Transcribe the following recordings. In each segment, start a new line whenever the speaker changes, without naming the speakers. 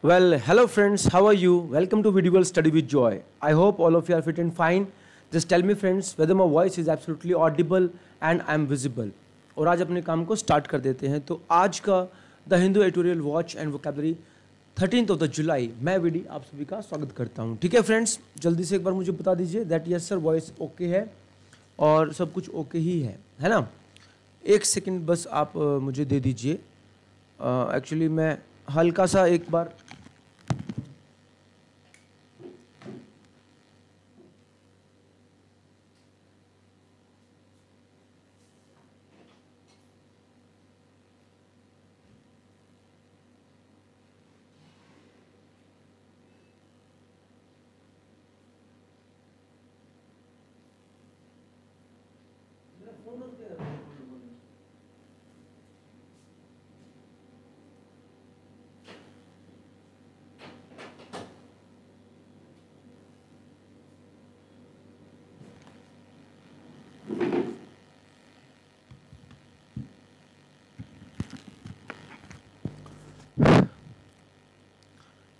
Well, hello friends, how are you? Welcome to Video Girl Study with Joy. I hope all of you are fit and fine. Just tell me friends whether my voice is absolutely audible and I am visible. और आज अपने काम को start कर देते हैं तो आज का the Hindu editorial watch and vocabulary thirteen of the July मैं वीडी आप सभी का स्वागत करता हूँ ठीक है फ्रेंड्स जल्दी से एक बार मुझे बता दीजिए that yes sir voice okay है और सब कुछ ओके ही है है ना एक सेकेंड बस आप मुझे दे दीजिए एक्चुअली मैं हल्का सा एक बार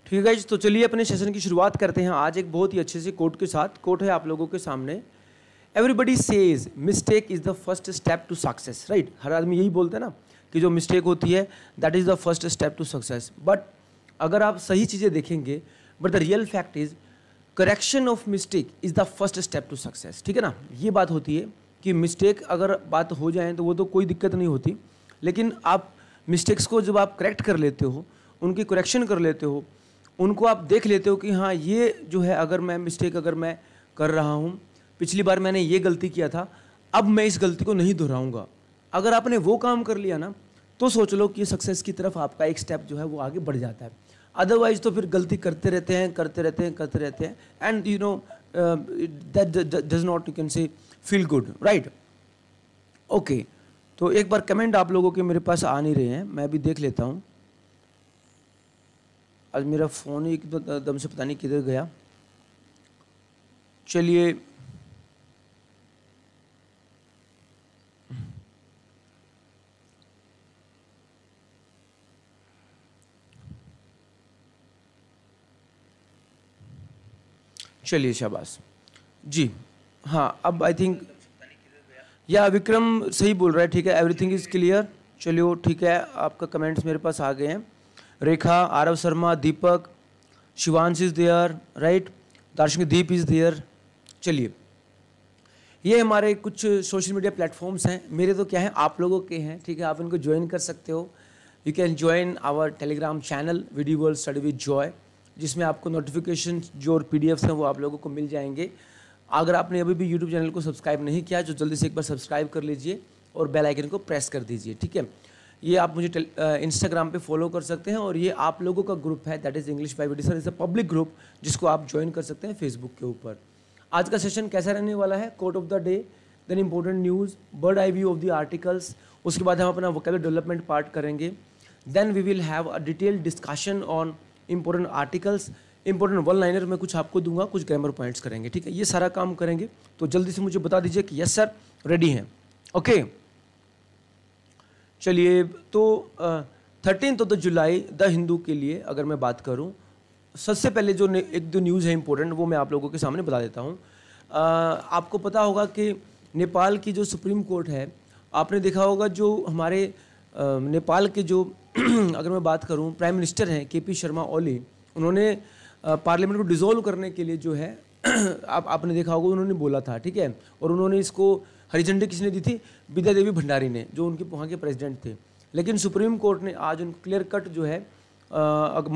ठीक है तो चलिए अपने सेशन की शुरुआत करते हैं आज एक बहुत ही अच्छे से कोट के साथ कोट है आप लोगों के सामने everybody says mistake is the first step to success right हर आदमी यही बोलते हैं ना कि जो मिस्टेक होती है that is the first step to success but अगर आप सही चीज़ें देखेंगे but the real fact is correction of mistake is the first step to success ठीक है ना ये बात होती है कि मिस्टेक अगर बात हो जाए तो वो तो कोई दिक्कत नहीं होती लेकिन आप मिस्टेक्स को जब आप करेक्ट कर लेते हो उनकी करेक्शन कर लेते हो उनको आप देख लेते हो कि हाँ ये जो है अगर मैं मिस्टेक अगर मैं कर रहा हूँ पिछली बार मैंने ये गलती किया था अब मैं इस गलती को नहीं दोहराऊंगा अगर आपने वो काम कर लिया ना तो सोच लो कि सक्सेस की तरफ आपका एक स्टेप जो है वो आगे बढ़ जाता है अदरवाइज तो फिर गलती करते रहते हैं करते रहते हैं करते रहते हैं and you know that does not you can say feel good right okay तो एक बार कमेंट आप लोगों के मेरे पास आ नहीं रहे हैं मैं भी देख लेता हूँ आज मेरा फ़ोन ही एकदम से पता नहीं किधर गया चलिए चलिए शाबाश जी हाँ अब आई थिंक या विक्रम सही बोल रहा है ठीक है एवरीथिंग इज़ क्लियर चलिए ठीक है आपका कमेंट्स मेरे पास आ गए हैं Rekha Aarav Sharma Deepak Shivansh is there right Darshanik Deep is there चलिए ये हमारे कुछ सोशल मीडिया प्लेटफॉर्म्स हैं मेरे तो क्या हैं आप लोगों के हैं ठीक है आप इनको ज्वाइन कर सकते हो you can join our Telegram channel video world study with joy जिसमें आपको नोटिफिकेशन जो और पी हैं वो आप लोगों को मिल जाएंगे अगर आपने अभी भी यूट्यूब चैनल को सब्सक्राइब नहीं किया जो तो जल्दी से एक बार सब्सक्राइब कर लीजिए और बेल आइकन को प्रेस कर दीजिए ठीक है ये आप मुझे इंस्टाग्राम पे फॉलो कर सकते हैं और ये आप लोगों का ग्रुप है दैट इज़ इंग्लिश बाई वेडिसर इज़ अ पब्लिक ग्रुप जिसको आप ज्वाइन कर सकते हैं फेसबुक के ऊपर आज का सेशन कैसा रहने वाला है quote of the day then important news bird eye view of the articles उसके बाद हम अपना वोकेबल डेवलपमेंट पार्ट करेंगे then we will have a detail discussion on important articles important one liner में कुछ आपको दूंगा कुछ ग्रामर पॉइंट्स करेंगे ठीक है ये सारा काम करेंगे तो जल्दी से मुझे बता दीजिए कि यस सर रेडी हैं ओके okay. चलिए तो thirteen of the July the Hindu के लिए अगर मैं बात करूँ सबसे पहले जो एक दो न्यूज़ है इम्पोर्टेंट वो मैं आप लोगों के सामने बता देता हूँ आपको पता होगा कि नेपाल की जो सुप्रीम कोर्ट है आपने देखा होगा जो हमारे आ, नेपाल के जो अगर मैं बात करूँ प्राइम मिनिस्टर हैं के पी शर्मा ओली उन्होंने पार्लियामेंट को डिज़ोल्व करने के लिए जो है आप आपने देखा होगा उन्होंने बोला था ठीक है और उन्होंने इसको हरी झंडी किसने दी थी विद्या देवी भंडारी ने जो उनके वहाँ के प्रेसिडेंट थे लेकिन सुप्रीम कोर्ट ने आज उनको क्लियर कट जो है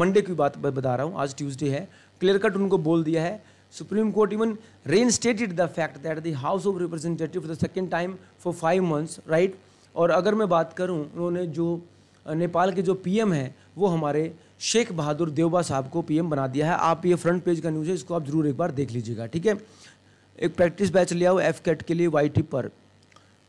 मंडे की बात बता रहा हूँ आज ट्यूसडे है क्लियर कट उनको बोल दिया है सुप्रीम कोर्ट इवन रेन stated the fact that the house of representative the second time for five months right और अगर मैं बात करूँ उन्होंने जो नेपाल के जो पीएम हैं वो हमारे शेख बहादुर देवबा साहब को पीएम बना दिया है आप ये फ्रंट पेज का न्यूज़ है इसको आप ज़रूर एक बार देख लीजिएगा ठीक है एक प्रैक्टिस बैच लिया हुआ एफ कैट के लिए वाई पर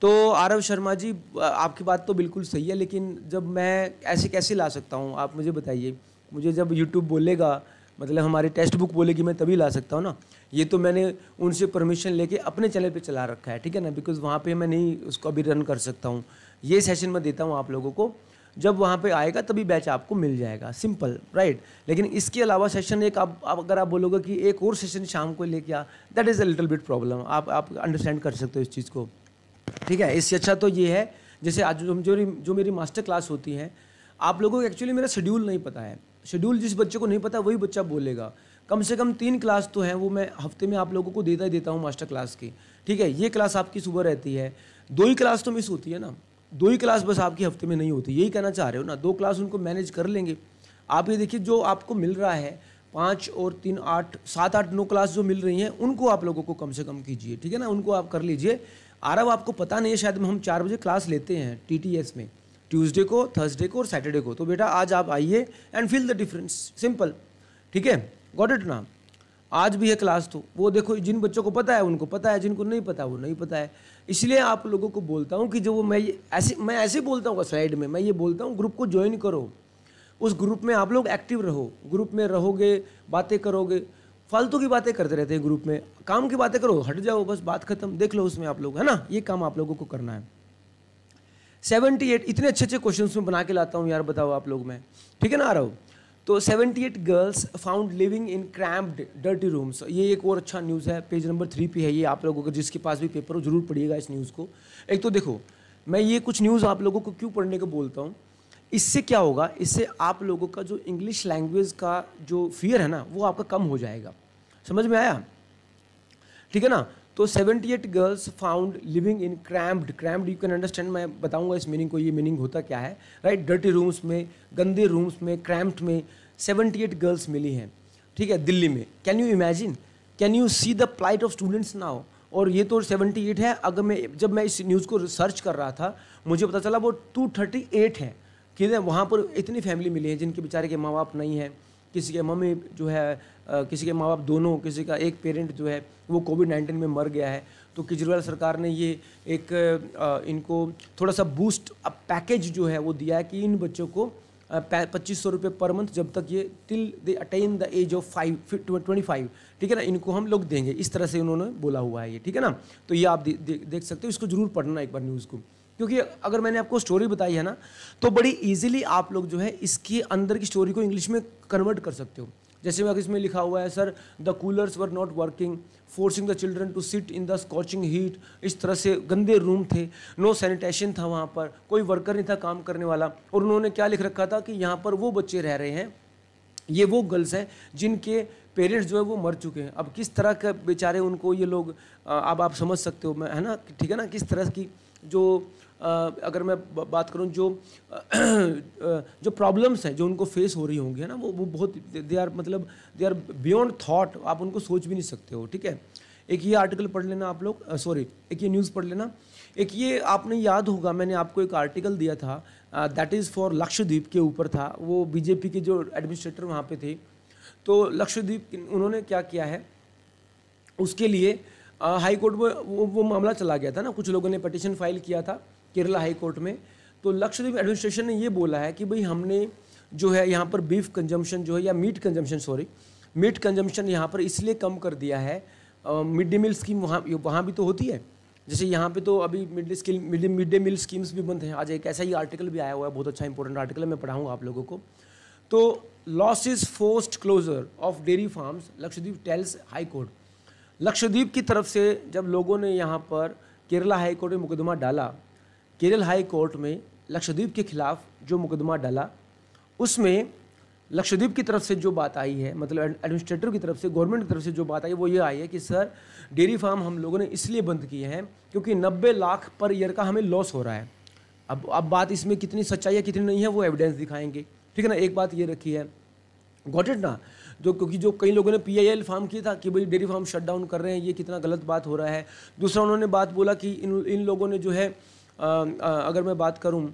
तो आरव शर्मा जी आपकी बात तो बिल्कुल सही है लेकिन जब मैं ऐसे कैसे ला सकता हूँ आप मुझे बताइए मुझे जब यूट्यूब बोलेगा मतलब हमारी टेक्स्ट बुक बोलेगी मैं तभी ला सकता हूँ ना ये तो मैंने उनसे परमिशन लेके अपने चैनल पे चला रखा है ठीक है ना बिकॉज़ वहाँ पे मैं नहीं उसको अभी रन कर सकता हूँ ये सेशन मैं देता हूँ आप लोगों को जब वहाँ पे आएगा तभी बैच आपको मिल जाएगा सिंपल राइट लेकिन इसके अलावा सेशन एक आप, आप अगर आप बोलोगे कि एक और सेशन शाम को लेके आ that is a little bit problem आप आप अंडरस्टैंड कर सकते हो इस चीज़ को ठीक है इससे अच्छा तो ये है जैसे आज जो जो मेरी जो मेरी मास्टर क्लास होती है आप लोगों को एक्चुअली मेरा शेड्यूल नहीं पता है शेड्यूल जिस बच्चे को नहीं पता वही बच्चा बोलेगा कम से कम तीन क्लास तो है वो मैं हफ्ते में आप लोगों को देता ही देता हूँ मास्टर क्लास की ठीक है ये क्लास आपकी सुबह रहती है दो ही क्लास तो मिस होती है ना दो ही क्लास बस आपकी हफ्ते में नहीं होती यही कहना चाह रहे हो ना दो क्लास उनको मैनेज कर लेंगे आप ये देखिए जो आपको मिल रहा है पाँच और तीन आठ सात आठ नौ क्लास जो मिल रही हैं उनको आप लोगों को कम से कम कीजिए ठीक है ना उनको आप कर लीजिए आरव आपको पता नहीं है शायद हम चार बजे क्लास लेते हैं टी में ट्यूसडे को थर्सडे को और सैटरडे को तो बेटा आज आप आइए and feel the difference simple ठीक है गॉट इट ना आज भी है क्लास तो वो देखो जिन बच्चों को पता है उनको पता है जिनको नहीं पता वो नहीं पता है इसलिए आप लोगों को बोलता हूँ कि जो मैं ऐसे मैं ऐसे बोलता हूँ स्लाइड में मैं ये बोलता हूँ ग्रुप को ज्वाइन करो उस ग्रुप में आप लोग एक्टिव रहो ग्रुप में रहोगे बातें करोगे फालतू की बातें करते रहते हैं ग्रुप में काम की बातें करो हट जाओ बस बात खत्म देख लो उसमें आप लोग है ना ये काम आप लोगों को करना है सेवेंटी एट इतने अच्छे अच्छे क्वेश्चन में बना के लाता हूँ यार बताओ आप लोग मैं ठीक है ना आ रहा हूँ तो 78 girls found living in cramped dirty rooms ये एक और अच्छा न्यूज़ है पेज नंबर थ्री पे है ये आप लोगों का जिसके पास भी पेपर हो जरूर पढ़िएगा इस न्यूज़ को एक तो देखो मैं ये कुछ न्यूज़ आप लोगों को क्यों पढ़ने को बोलता हूँ इससे क्या होगा इससे आप लोगों का जो इंग्लिश लैंग्वेज का जो फियर है ना वो आपका कम हो जाएगा समझ में आया ठीक है ना तो 78 girls found living in cramped cramped you can understand मैं बताऊंगा इस मीनिंग को ये मीनिंग होता क्या है राइट डर्टी रूम्स में गंदे रूम्स में क्रैम्प्ड में 78 गर्ल्स मिली हैं ठीक है दिल्ली में can you imagine can you see the plight of students now और ये तो 78 है अगर मैं जब मैं इस न्यूज़ को रिसर्च कर रहा था मुझे पता चला वो 238 है कि वहाँ पर इतनी फैमिली मिली है जिनके बेचारे के माँ बाप नहीं हैं किसी के मम्मी जो है किसी के माँ बाप दोनों किसी का एक पेरेंट जो है वो कोविड नाइन्टीन में मर गया है तो केजरीवाल सरकार ने ये एक इनको थोड़ा सा बूस्ट पैकेज जो है वो दिया है कि इन बच्चों को पच्चीस सौ रुपये पर मंथ जब तक ये till they attain the age of five twenty five ठीक है ना इनको हम लोग देंगे इस तरह से उन्होंने बोला हुआ है ये ठीक है ना तो ये आप दे, दे, देख सकते हो इसको जरूर पढ़ना एक बार न्यूज़ को क्योंकि अगर मैंने आपको स्टोरी बताई है ना तो बड़ी इजीली आप लोग जो है इसके अंदर की स्टोरी को इंग्लिश में कन्वर्ट कर सकते हो जैसे अगर इसमें लिखा हुआ है sir the coolers were not working forcing the children to sit in the scorching heat इस तरह से गंदे रूम थे नो सैनिटेशन था वहाँ पर कोई वर्कर नहीं था काम करने वाला और उन्होंने क्या लिख रखा था कि यहाँ पर वो बच्चे रह रहे हैं ये वो गर्ल्स हैं जिनके पेरेंट्स जो है वो मर चुके हैं अब किस तरह के बेचारे उनको ये लोग अब आप समझ सकते हो मैं है ना ठीक है ना किस तरह की जो अगर मैं बात करूँ जो जो प्रॉब्लम्स हैं जो उनको फेस हो रही होंगी है ना वो वो बहुत दे आर मतलब दे आर बियॉन्ड थाट आप उनको सोच भी नहीं सकते हो ठीक है एक ये आर्टिकल पढ़ लेना आप लोग सॉरी एक ये न्यूज़ पढ़ लेना एक ये आपने याद होगा मैंने आपको एक आर्टिकल दिया था दैट इज़ फॉर लक्षद्वीप के ऊपर था वो बीजेपी के जो एडमिनिस्ट्रेटर वहाँ पे थे तो लक्षद्वीप उन्होंने क्या किया है उसके लिए हाई कोर्ट में वो वो मामला चला गया था ना कुछ लोगों ने पटिशन फाइल किया था केरला हाई कोर्ट में तो लक्षद्वीप एडमिनिस्ट्रेशन ने ये बोला है कि भाई हमने जो है यहाँ पर बीफ कंजम्पशन जो है या meat consumption sorry meat consumption यहाँ पर इसलिए कम कर दिया है मिड डे मील स्कीम वहाँ वहाँ भी तो होती है जैसे यहाँ पे तो अभी mid day skill mid day meal schemes भी बंद हैं आज एक ऐसा ही आर्टिकल भी आया हुआ है बहुत अच्छा इंपॉर्टेंट आर्टिकल मैं पढ़ाऊँगा आप लोगों को तो loss is forced closure of dairy farms Lakshadweep tells high court Lakshadweep की तरफ से जब लोगों ने यहाँ पर केरला हाई कोर्ट में मुकदमा डाला केरल हाई कोर्ट में लक्षद्वीप के खिलाफ जो मुकदमा डाला उसमें लक्षद्वीप की तरफ से जो बात आई है मतलब एडमिनिस्ट्रेटर की तरफ से गवर्नमेंट की तरफ से जो बात आई वो ये आई है कि सर डेयरी फार्म हम लोगों ने इसलिए बंद किए हैं क्योंकि 90 लाख पर ईयर का हमें लॉस हो रहा है अब अब बात इसमें कितनी सच्चाई है कितनी नहीं है वो एविडेंस दिखाएंगे ठीक है ना एक बात ये रखी है गॉट इट ना जो क्योंकि जो कई लोगों ने पी आई एल फार्म किया था कि भाई डेयरी फार्म शट डाउन कर रहे हैं ये कितना गलत बात हो रहा है दूसरा उन्होंने बात बोला कि इन इन लोगों ने जो है आ, आ, अगर मैं बात करूँ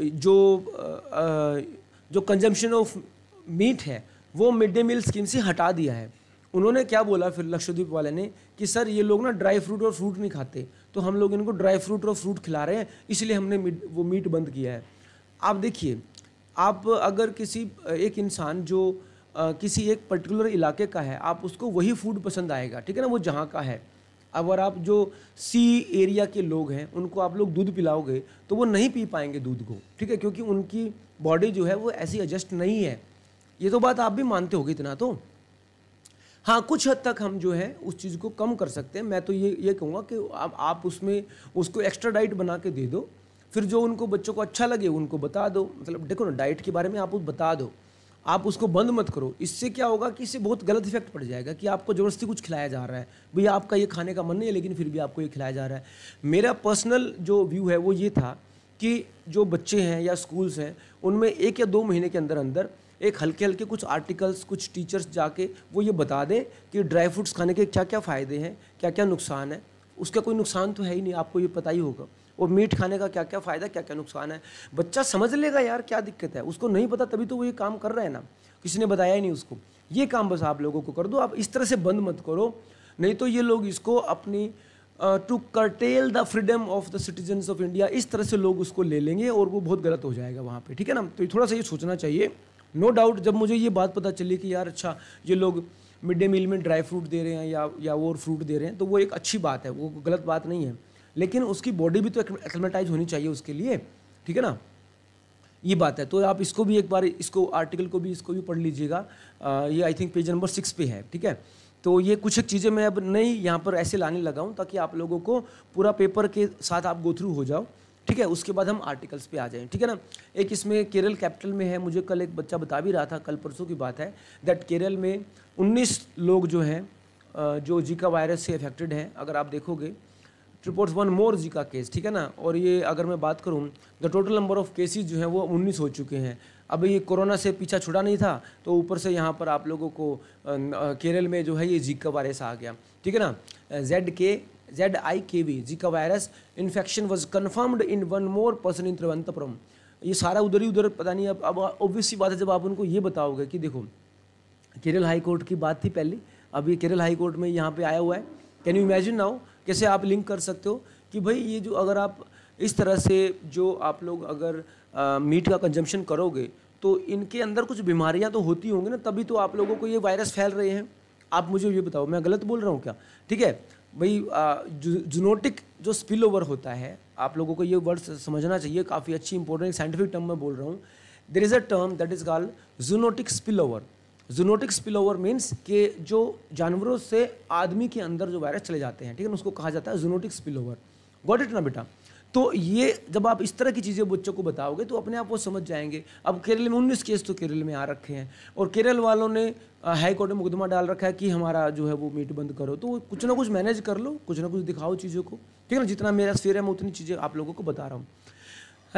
जो आ, जो कंजम्पशन ऑफ मीट है वो मिड डे मील स्कीम से हटा दिया है उन्होंने क्या बोला फिर लक्षद्वीप वाले ने कि सर ये लोग ना ड्राई फ्रूट और फ्रूट नहीं खाते तो हम लोग इनको ड्राई फ्रूट और फ्रूट खिला रहे हैं इसलिए हमने वो मीट बंद किया है आप देखिए आप अगर किसी एक इंसान जो किसी एक पर्टिकुलर इलाके का है आप उसको वही फूड पसंद आएगा ठीक है ना वो जहाँ का है अगर आप जो सी एरिया के लोग हैं उनको आप लोग दूध पिलाओगे तो वो नहीं पी पाएंगे दूध को ठीक है क्योंकि उनकी बॉडी जो है वो ऐसी एडजस्ट नहीं है ये तो बात आप भी मानते होगी इतना तो हाँ कुछ हद तक हम जो है उस चीज़ को कम कर सकते हैं मैं तो ये ये कहूँगा कि आप आप उसमें उसको एक्स्ट्रा डाइट बना के दे दो फिर जो उनको बच्चों को अच्छा लगे उनको बता दो मतलब देखो ना डाइट के बारे में आप उस बता दो आप उसको बंद मत करो इससे क्या होगा कि इससे बहुत गलत इफेक्ट पड़ जाएगा कि आपको ज़बरदस्ती कुछ खिलाया जा रहा है भैया आपका ये खाने का मन नहीं है लेकिन फिर भी आपको ये खिलाया जा रहा है मेरा पर्सनल जो व्यू है वो ये था कि जो बच्चे हैं या स्कूल्स हैं उनमें एक या दो महीने के अंदर अंदर एक हल्के हल्के कुछ आर्टिकल्स कुछ टीचर्स जाके वो ये बता दें कि ड्राई फ्रूट्स खाने के क्या क्या फ़ायदे हैं क्या क्या नुकसान है उसका कोई नुकसान तो है ही नहीं आपको ये पता ही होगा और मीट खाने का क्या क्या फ़ायदा क्या क्या नुकसान है बच्चा समझ लेगा यार क्या दिक्कत है उसको नहीं पता तभी तो वो ये काम कर रहा है ना किसी ने बताया ही नहीं उसको ये काम बस आप लोगों को कर दो आप इस तरह से बंद मत करो नहीं तो ये लोग इसको अपनी to curtail the freedom of the citizens of India इस तरह से लोग उसको ले लेंगे और वो बहुत गलत हो जाएगा वहाँ पे ठीक है ना तो थोड़ा सा ये सोचना चाहिए नो no डाउट जब मुझे ये बात पता चली कि यार अच्छा ये लोग मिड डे मील में ड्राई फ्रूट दे रहे हैं या या और फ्रूट दे रहे हैं तो वो एक अच्छी बात है वो गलत बात नहीं है लेकिन उसकी बॉडी भी तो एक्मेटाइज होनी चाहिए उसके लिए ठीक है ना ये बात है तो आप इसको भी एक बार इसको आर्टिकल को भी इसको भी पढ़ लीजिएगा ये I think page number six पे है ठीक है तो ये कुछ एक चीज़ें मैं अब नई यहाँ पर ऐसे लाने लगा हूँ ताकि आप लोगों को पूरा पेपर के साथ आप गो थ्रू हो जाओ ठीक है उसके बाद हम आर्टिकल्स पे आ जाएं ठीक है ना एक इसमें केरल कैपिटल में है मुझे कल एक बच्चा बता भी रहा था कल परसों की बात है दैट केरल में 19 लोग जो हैं जो जीका वायरस से अफेक्टेड हैं अगर आप देखोगे रिपोर्ट्स वन मोर जी का केस ठीक है ना और ये अगर मैं बात करूँ the total number of cases जो हैं वो उन्नीस हो चुके हैं अब ये कोरोना से पीछा छुड़ा नहीं था तो ऊपर से यहाँ पर आप लोगों को केरल में जो है ये जीका वायरस आ गया ठीक है ना जेड के Z I K V Zika virus infection was confirmed in one more person in Thiruvananthapuram ये सारा उधर ही उधर पता नहीं अब अब ऑब्वियस बात है जब आप उनको ये बताओगे कि देखो केरल हाई कोर्ट की बात थी पहले अब ये केरल हाई कोर्ट में यहाँ पे आया हुआ है कैन यू इमेजिन नाउ कैसे आप लिंक कर सकते हो कि भाई ये जो अगर आप इस तरह से जो आप लोग अगर आ, मीट का कंजम्पशन करोगे तो इनके अंदर कुछ बीमारियां तो होती होंगी ना तभी तो आप लोगों को ये वायरस फैल रहे हैं आप मुझे ये बताओ मैं गलत बोल रहा हूँ क्या ठीक है भाई जूनोटिक जो स्पिल ओवर होता है आप लोगों को ये वर्ड समझना चाहिए काफ़ी अच्छी इंपॉर्टेंट साइंटिफिक टर्म में बोल रहा हूँ there is a term that is called zoonotic spill over zoonotic spill over means के जो जानवरों से आदमी के अंदर जो वायरस चले जाते हैं ठीक है उसको कहा जाता है zoonotic spill over got it ना बेटा तो ये जब आप इस तरह की चीज़ें बच्चों को बताओगे तो अपने आप वो समझ जाएंगे अब केरल में उन्नीस केस तो केरल में आ रखे हैं और केरल वालों ने हाई कोर्ट में मुकदमा डाल रखा है कि हमारा जो है वो मीट बंद करो तो कुछ ना कुछ मैनेज कर लो कुछ ना कुछ दिखाओ चीज़ों को ठीक है ना जितना मेरा स्फेयर है मैं उतनी चीज़ें आप लोगों को बता रहा हूँ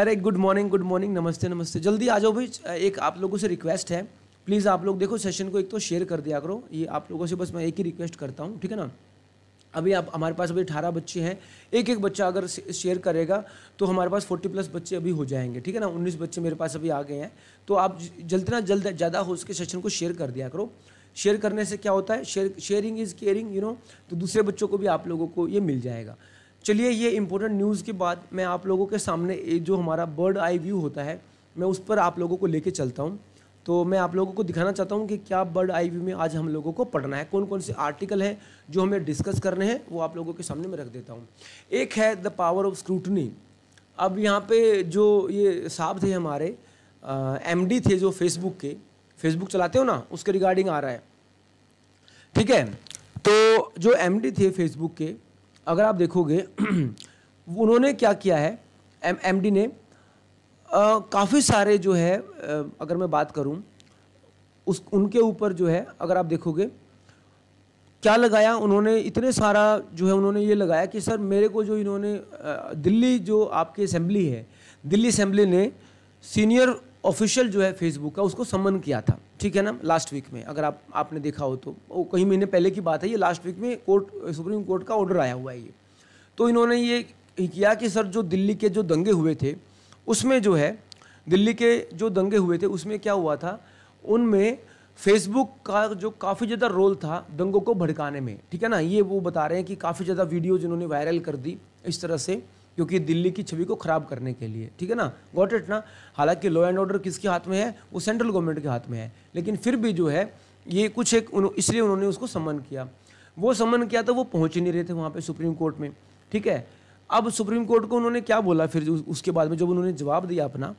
अरे गुड मॉर्निंग गुड मॉर्निंग नमस्ते नमस्ते जल्दी आ जाओ भाई एक आप लोगों से रिक्वेस्ट है प्लीज़ आप लोग देखो सेशन को एक तो शेयर कर दिया करो ये आप लोगों से बस मैं एक ही रिक्वेस्ट करता हूँ ठीक है ना अभी आप हमारे पास अभी अठारह बच्चे हैं एक एक बच्चा अगर शेयर करेगा तो हमारे पास फोर्टी प्लस बच्चे अभी हो जाएंगे ठीक है ना उन्नीस बच्चे मेरे पास अभी आ गए हैं तो आप जल्द ना जल्द ज़्यादा हो सके सेशन को शेयर कर दिया करो शेयर करने से क्या होता है share sharing is caring you know तो दूसरे बच्चों को भी आप लोगों को ये मिल जाएगा चलिए ये इंपॉर्टेंट न्यूज़ के बाद मैं आप लोगों के सामने जो हमारा बर्ड आई व्यू होता है मैं उस पर आप लोगों को लेके चलता हूँ तो मैं आप लोगों को दिखाना चाहता हूँ कि क्या बर्ड आई व्यू में आज हम लोगों को पढ़ना है कौन कौन से आर्टिकल हैं जो हमें डिस्कस करने हैं वो आप लोगों के सामने मैं रख देता हूँ एक है द पावर ऑफ स्क्रूटनी अब यहाँ पे जो ये साहब थे हमारे एम थे जो फेसबुक के फेसबुक चलाते हो ना उसके रिगार्डिंग आ रहा है ठीक है तो जो एम थे फेसबुक के अगर आप देखोगे उन्होंने क्या किया है एम एम ने काफ़ी सारे जो है अगर मैं बात करूँ उस उनके ऊपर जो है अगर आप देखोगे क्या लगाया उन्होंने इतने सारा जो है उन्होंने ये लगाया कि सर मेरे को जो इन्होंने दिल्ली जो आपकी असेंबली है दिल्ली असेंबली ने सीनियर ऑफिशियल जो है फेसबुक का उसको समन किया था ठीक है ना लास्ट वीक में अगर आप आपने देखा हो तो वो कई महीने पहले की बात है ये लास्ट वीक में कोर्ट सुप्रीम कोर्ट का ऑर्डर आया हुआ है ये तो इन्होंने ये किया कि सर जो दिल्ली के जो दंगे हुए थे उसमें जो है दिल्ली के जो दंगे हुए थे उसमें क्या हुआ था उनमें फेसबुक का जो काफ़ी ज़्यादा रोल था दंगों को भड़काने में ठीक है ना ये वो बता रहे हैं कि काफ़ी ज़्यादा वीडियोज इन्होंने वायरल कर दी इस तरह से क्योंकि दिल्ली की छवि को ख़राब करने के लिए ठीक है ना गॉट इट ना हालांकि लॉ एंड ऑर्डर किसके हाथ में है वो सेंट्रल गवर्नमेंट के हाथ में है लेकिन फिर भी जो है ये कुछ एक उन, इसलिए उन्होंने उसको समन किया वो समन किया तो वो पहुँच नहीं रहे थे वहाँ पर सुप्रीम कोर्ट में ठीक है अब सुप्रीम कोर्ट को उन्होंने क्या बोला फिर उसके बाद में जब उन्होंने जवाब दिया अपना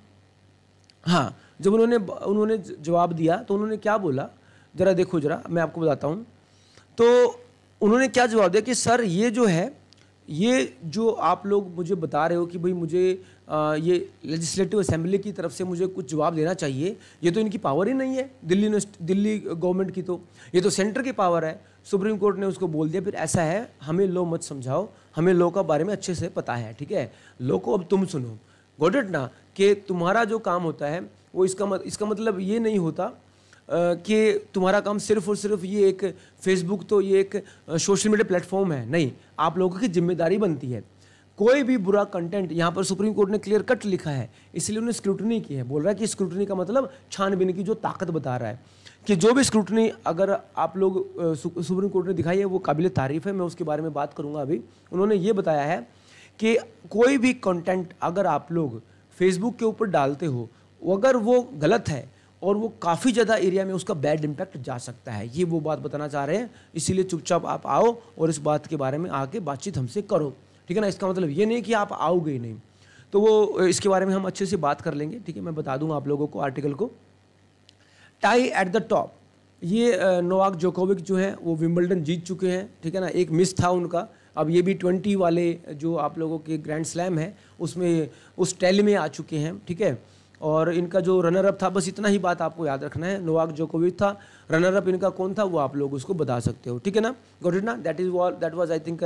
हाँ जब उन्होंने उन्होंने जवाब दिया तो उन्होंने क्या बोला ज़रा देखो ज़रा मैं आपको बताता हूँ तो उन्होंने क्या जवाब दिया कि सर ये जो है ये जो आप लोग मुझे बता रहे हो कि भाई मुझे आ, ये लेजिस्लेटिव असेंबली की तरफ से मुझे कुछ जवाब देना चाहिए ये तो इनकी पावर ही नहीं है दिल्ली दिल्ली गवर्नमेंट की तो ये तो सेंटर की पावर है सुप्रीम कोर्ट ने उसको बोल दिया फिर ऐसा है हमें लो मत समझाओ हमें लो का बारे में अच्छे से पता है ठीक है लो को अब तुम सुनो गोडेट ना कि तुम्हारा जो काम होता है वो इसका मत, इसका मतलब ये नहीं होता कि तुम्हारा काम सिर्फ और सिर्फ ये एक फेसबुक तो ये एक सोशल मीडिया प्लेटफॉर्म है नहीं आप लोगों की जिम्मेदारी बनती है कोई भी बुरा कंटेंट यहाँ पर सुप्रीम कोर्ट ने क्लियर कट लिखा है इसलिए उन्हें स्क्रूटनी की है बोल रहा है कि स्क्रूटनी का मतलब छानबीन की जो ताकत बता रहा है कि जो भी स्क्रूटनी अगर आप लोग सुप्रीम कोर्ट ने दिखाई है वो काबिल तारीफ है मैं उसके बारे में बात करूँगा अभी उन्होंने ये बताया है कि कोई भी कंटेंट अगर आप लोग फेसबुक के ऊपर डालते हो अगर वो गलत है और वो काफ़ी ज़्यादा एरिया में उसका बैड इम्पैक्ट जा सकता है ये वो बात बताना चाह रहे हैं इसीलिए चुपचाप आप आओ और इस बात के बारे में आके बातचीत हमसे करो ठीक है ना इसका मतलब ये नहीं कि आप आओगे ही नहीं तो वो इसके बारे में हम अच्छे से बात कर लेंगे ठीक है मैं बता दूंगा आप लोगों को आर्टिकल को टाई एट द टॉप ये नोवाक जोकोविक जो है वो विम्बल्डन जीत चुके हैं ठीक है ना एक मिस था उनका अब ये भी ट्वेंटी वाले जो आप लोगों के ग्रैंड स्लैम है उसमें उस टैली में आ चुके हैं ठीक है और इनका जो रनर अप था बस इतना ही बात आपको याद रखना है नोवाक जोकोविच था रनर अप इनका कौन था वो आप लोग उसको बता सकते हो ठीक है ना गॉट इट ना that is wall that was I think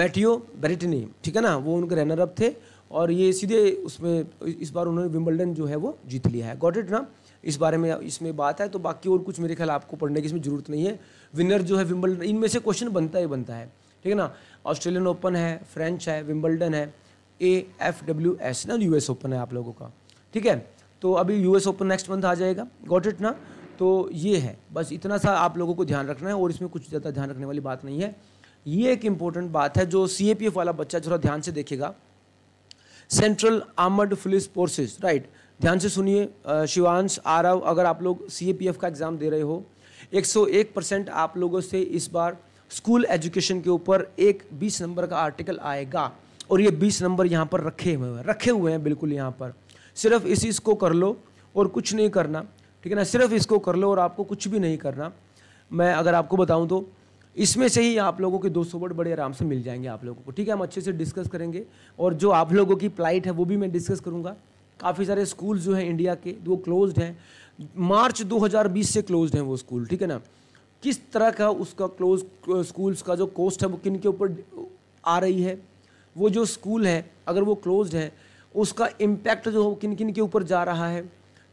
Matteo Berrettini ठीक है ना वो उनके रनर अप थे और ये सीधे उसमें इस बार उन्होंने विम्बलडन जो है वो जीत लिया है गॉट इट ना इस बारे में इसमें बात है तो बाकी और कुछ मेरे ख्याल आपको पढ़ने की इसमें ज़रूरत नहीं है विनर जो है विम्बलडन इनमें से क्वेश्चन बनता ही बनता है ठीक है ना ऑस्ट्रेलियन ओपन है फ्रेंच है विम्बलडन है ए एफ डब्ल्यू एस ना यू एस ओपन है आप लोगों का ठीक है तो अभी यूएस ओपन नेक्स्ट मंथ आ जाएगा गॉट इट ना तो ये है बस इतना सा आप लोगों को ध्यान रखना है और इसमें कुछ ज़्यादा ध्यान रखने वाली बात नहीं है ये एक इंपॉर्टेंट बात है जो सी वाला बच्चा थोड़ा ध्यान से देखेगा central armed police forces right ध्यान से सुनिए शिवांश आरव अगर आप लोग सी का एग्ज़ाम दे रहे हो 101 परसेंट आप लोगों से इस बार स्कूल एजुकेशन के ऊपर एक 20 नंबर का आर्टिकल आएगा और ये 20 नंबर यहाँ पर रखे हुए हैं रखे हुए हैं बिल्कुल यहाँ पर सिर्फ इस इसको कर लो और कुछ नहीं करना ठीक है ना सिर्फ इसको कर लो और आपको कुछ भी नहीं करना मैं अगर आपको बताऊं तो इसमें से ही आप लोगों के 200 वर्ड बड़े आराम से मिल जाएंगे आप लोगों को ठीक है हम अच्छे से डिस्कस करेंगे और जो आप लोगों की प्लाइट है वो भी मैं डिस्कस करूँगा काफ़ी सारे स्कूल जो हैं इंडिया के वो क्लोज हैं मार्च दो से क्लोज हैं वो स्कूल ठीक है ना किस तरह का उसका क्लोज स्कूल्स का जो कोस्ट है वो किन के ऊपर आ रही है वो जो स्कूल है अगर वो क्लोज है उसका इम्पैक्ट जो किन किन के ऊपर जा रहा है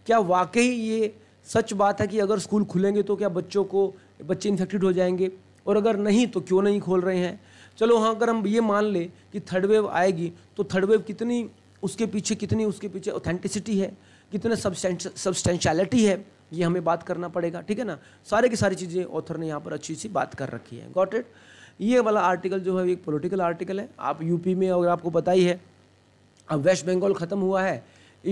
क्या वाकई ये सच बात है कि अगर स्कूल खुलेंगे तो क्या बच्चों को बच्चे इन्फेक्टेड हो जाएंगे और अगर नहीं तो क्यों नहीं खोल रहे हैं चलो हाँ अगर हम ये मान लें कि थर्ड वेव आएगी तो थर्ड वेव कितनी उसके पीछे कितनी उसके पीछे ऑथेंटिसिटी है कितने सब्सटेंशलिटी है ये हमें बात करना पड़ेगा ठीक है ना सारे की सारी चीज़ें ऑथर ने यहाँ पर अच्छी सी बात कर रखी है गॉट इट ये वाला आर्टिकल जो है एक पॉलिटिकल आर्टिकल है आप यूपी में अगर आपको पता ही है अब वेस्ट बंगाल ख़त्म हुआ है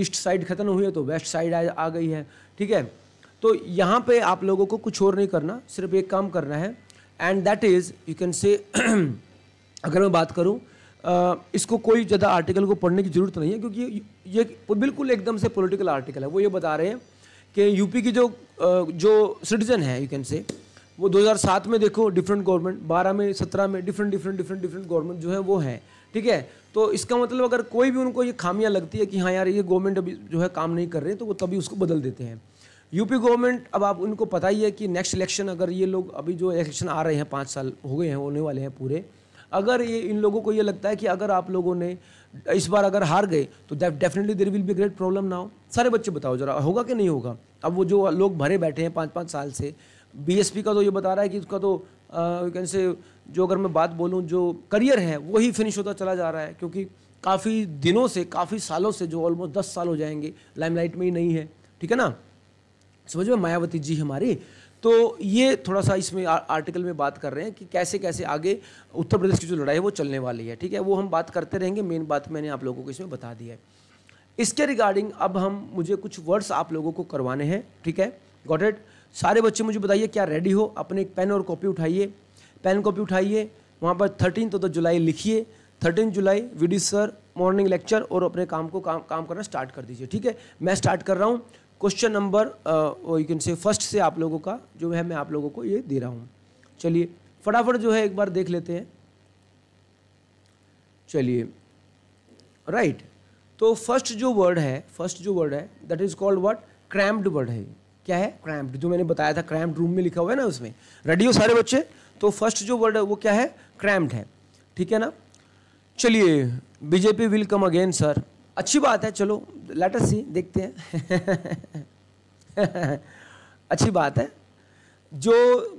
ईस्ट साइड ख़त्म हुई है तो वेस्ट साइड आ, आ गई है ठीक है तो यहाँ पे आप लोगों को कुछ और नहीं करना सिर्फ एक काम करना है and that is you can say अगर मैं बात करूँ इसको कोई ज़्यादा आर्टिकल को पढ़ने की ज़रूरत नहीं है क्योंकि ये बिल्कुल एकदम से पोलिटिकल आर्टिकल है वो ये बता रहे हैं कि यूपी की जो जो सिटीज़न है यू कैन से वो 2007 में देखो डिफरेंट गवर्नमेंट 12 में 17 में different different different different government जो है वो है ठीक है तो इसका मतलब अगर कोई भी उनको ये खामियां लगती है कि हाँ यार ये गवर्नमेंट अभी जो है काम नहीं कर रही तो वो तभी उसको बदल देते हैं यूपी गवर्नमेंट अब आप उनको पता ही है कि नेक्स्ट इलेक्शन अगर ये लोग अभी जो इलेक्शन आ रहे हैं पाँच साल हो गए हैं होने वाले हैं पूरे अगर ये इन लोगों को ये लगता है कि अगर आप लोगों ने इस बार अगर हार गए तो definitely there will be great problem ना सारे बच्चे बताओ जरा होगा कि नहीं होगा अब वो जो लोग भरे बैठे हैं पाँच पाँच साल से बीएसपी का तो ये बता रहा है कि उसका तो कैन से जो अगर मैं बात बोलूँ जो करियर है वही फिनिश होता चला जा रहा है क्योंकि काफ़ी दिनों से काफ़ी सालों से जो ऑलमोस्ट दस साल हो जाएंगे लाइमलाइट में ही नहीं है ठीक है ना समझ में मायावती जी हमारी तो ये थोड़ा सा इसमें आर्टिकल में बात कर रहे हैं कि कैसे कैसे आगे उत्तर प्रदेश की जो लड़ाई है वो चलने वाली है ठीक है वो हम बात करते रहेंगे मेन बात मैंने आप लोगों को इसमें बता दिया है इसके रिगार्डिंग अब हम मुझे कुछ वर्ड्स आप लोगों को करवाने हैं ठीक है गॉट इट सारे बच्चे मुझे बताइए क्या रेडी हो अपने एक पेन और कॉपी उठाइए पेन कॉपी उठाइए वहाँ पर थर्टीन तो, तो जुलाई लिखिए thirteen July V sir morning lecture और अपने काम को काम काम करना स्टार्ट कर दीजिए ठीक है मैं स्टार्ट कर रहा हूँ question number you can say first से आप लोगों का जो है मैं आप लोगों को ये दे रहा हूँ चलिए फटाफट जो है एक बार देख लेते हैं चलिए राइट right. तो फर्स्ट जो वर्ड है फर्स्ट जो वर्ड है that is called word cramped word है क्या है क्रैम्प्ड जो मैंने बताया था क्रैम्प्ड रूम में लिखा हुआ है ना उसमें रेडी हो सारे बच्चे तो फर्स्ट जो वर्ड है वो क्या है क्रैम्प्ड है ठीक है ना चलिए BJP will come again sir अच्छी बात है चलो लेटर सी देखते हैं अच्छी बात है जो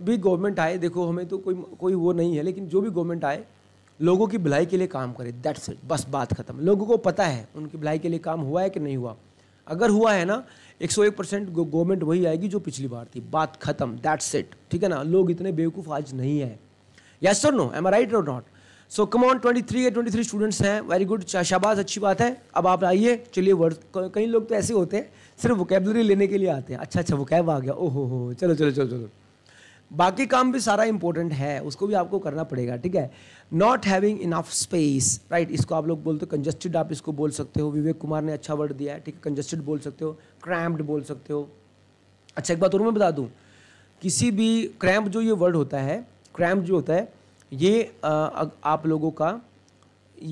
भी गवर्नमेंट आए देखो हमें तो कोई कोई वो नहीं है लेकिन जो भी गवर्नमेंट आए लोगों की भलाई के लिए काम करे दैट्स इट बस बात खत्म लोगों को पता है उनकी भलाई के लिए काम हुआ है कि नहीं हुआ अगर हुआ है ना एक सौ एक परसेंट गवर्नमेंट वही आएगी जो पिछली बार थी बात खत्म दैट्स इट ठीक है ना लोग इतने बेवकूफ़ आज नहीं है yes sir no am I right और not so come on twenty three या ट्वेंटी थ्री स्टूडेंट्स हैं वेरी गुड शाबाज अच्छी बात है अब आप आइए चलिए वर्ड कई लोग तो ऐसे होते हैं सिर्फ वोकेबलरी लेने के लिए आते हैं अच्छा अच्छा वोकैब आ गया ओहो हो चलो चलो चलो चलो बाकी काम भी सारा इंपॉर्टेंट है उसको भी आपको करना पड़ेगा ठीक है not having enough space right इसको आप लोग बोलते हो कंजस्टेड आप इसको बोल सकते हो विवेक कुमार ने अच्छा वर्ड दिया है ठीक है कंजस्टेड बोल सकते हो क्रैम्प्ड बोल सकते हो अच्छा एक बात और मैं बता दूँ किसी भी क्रैम्प जो ये वर्ड होता है क्रैम्प जो होता है ये आ, आप लोगों का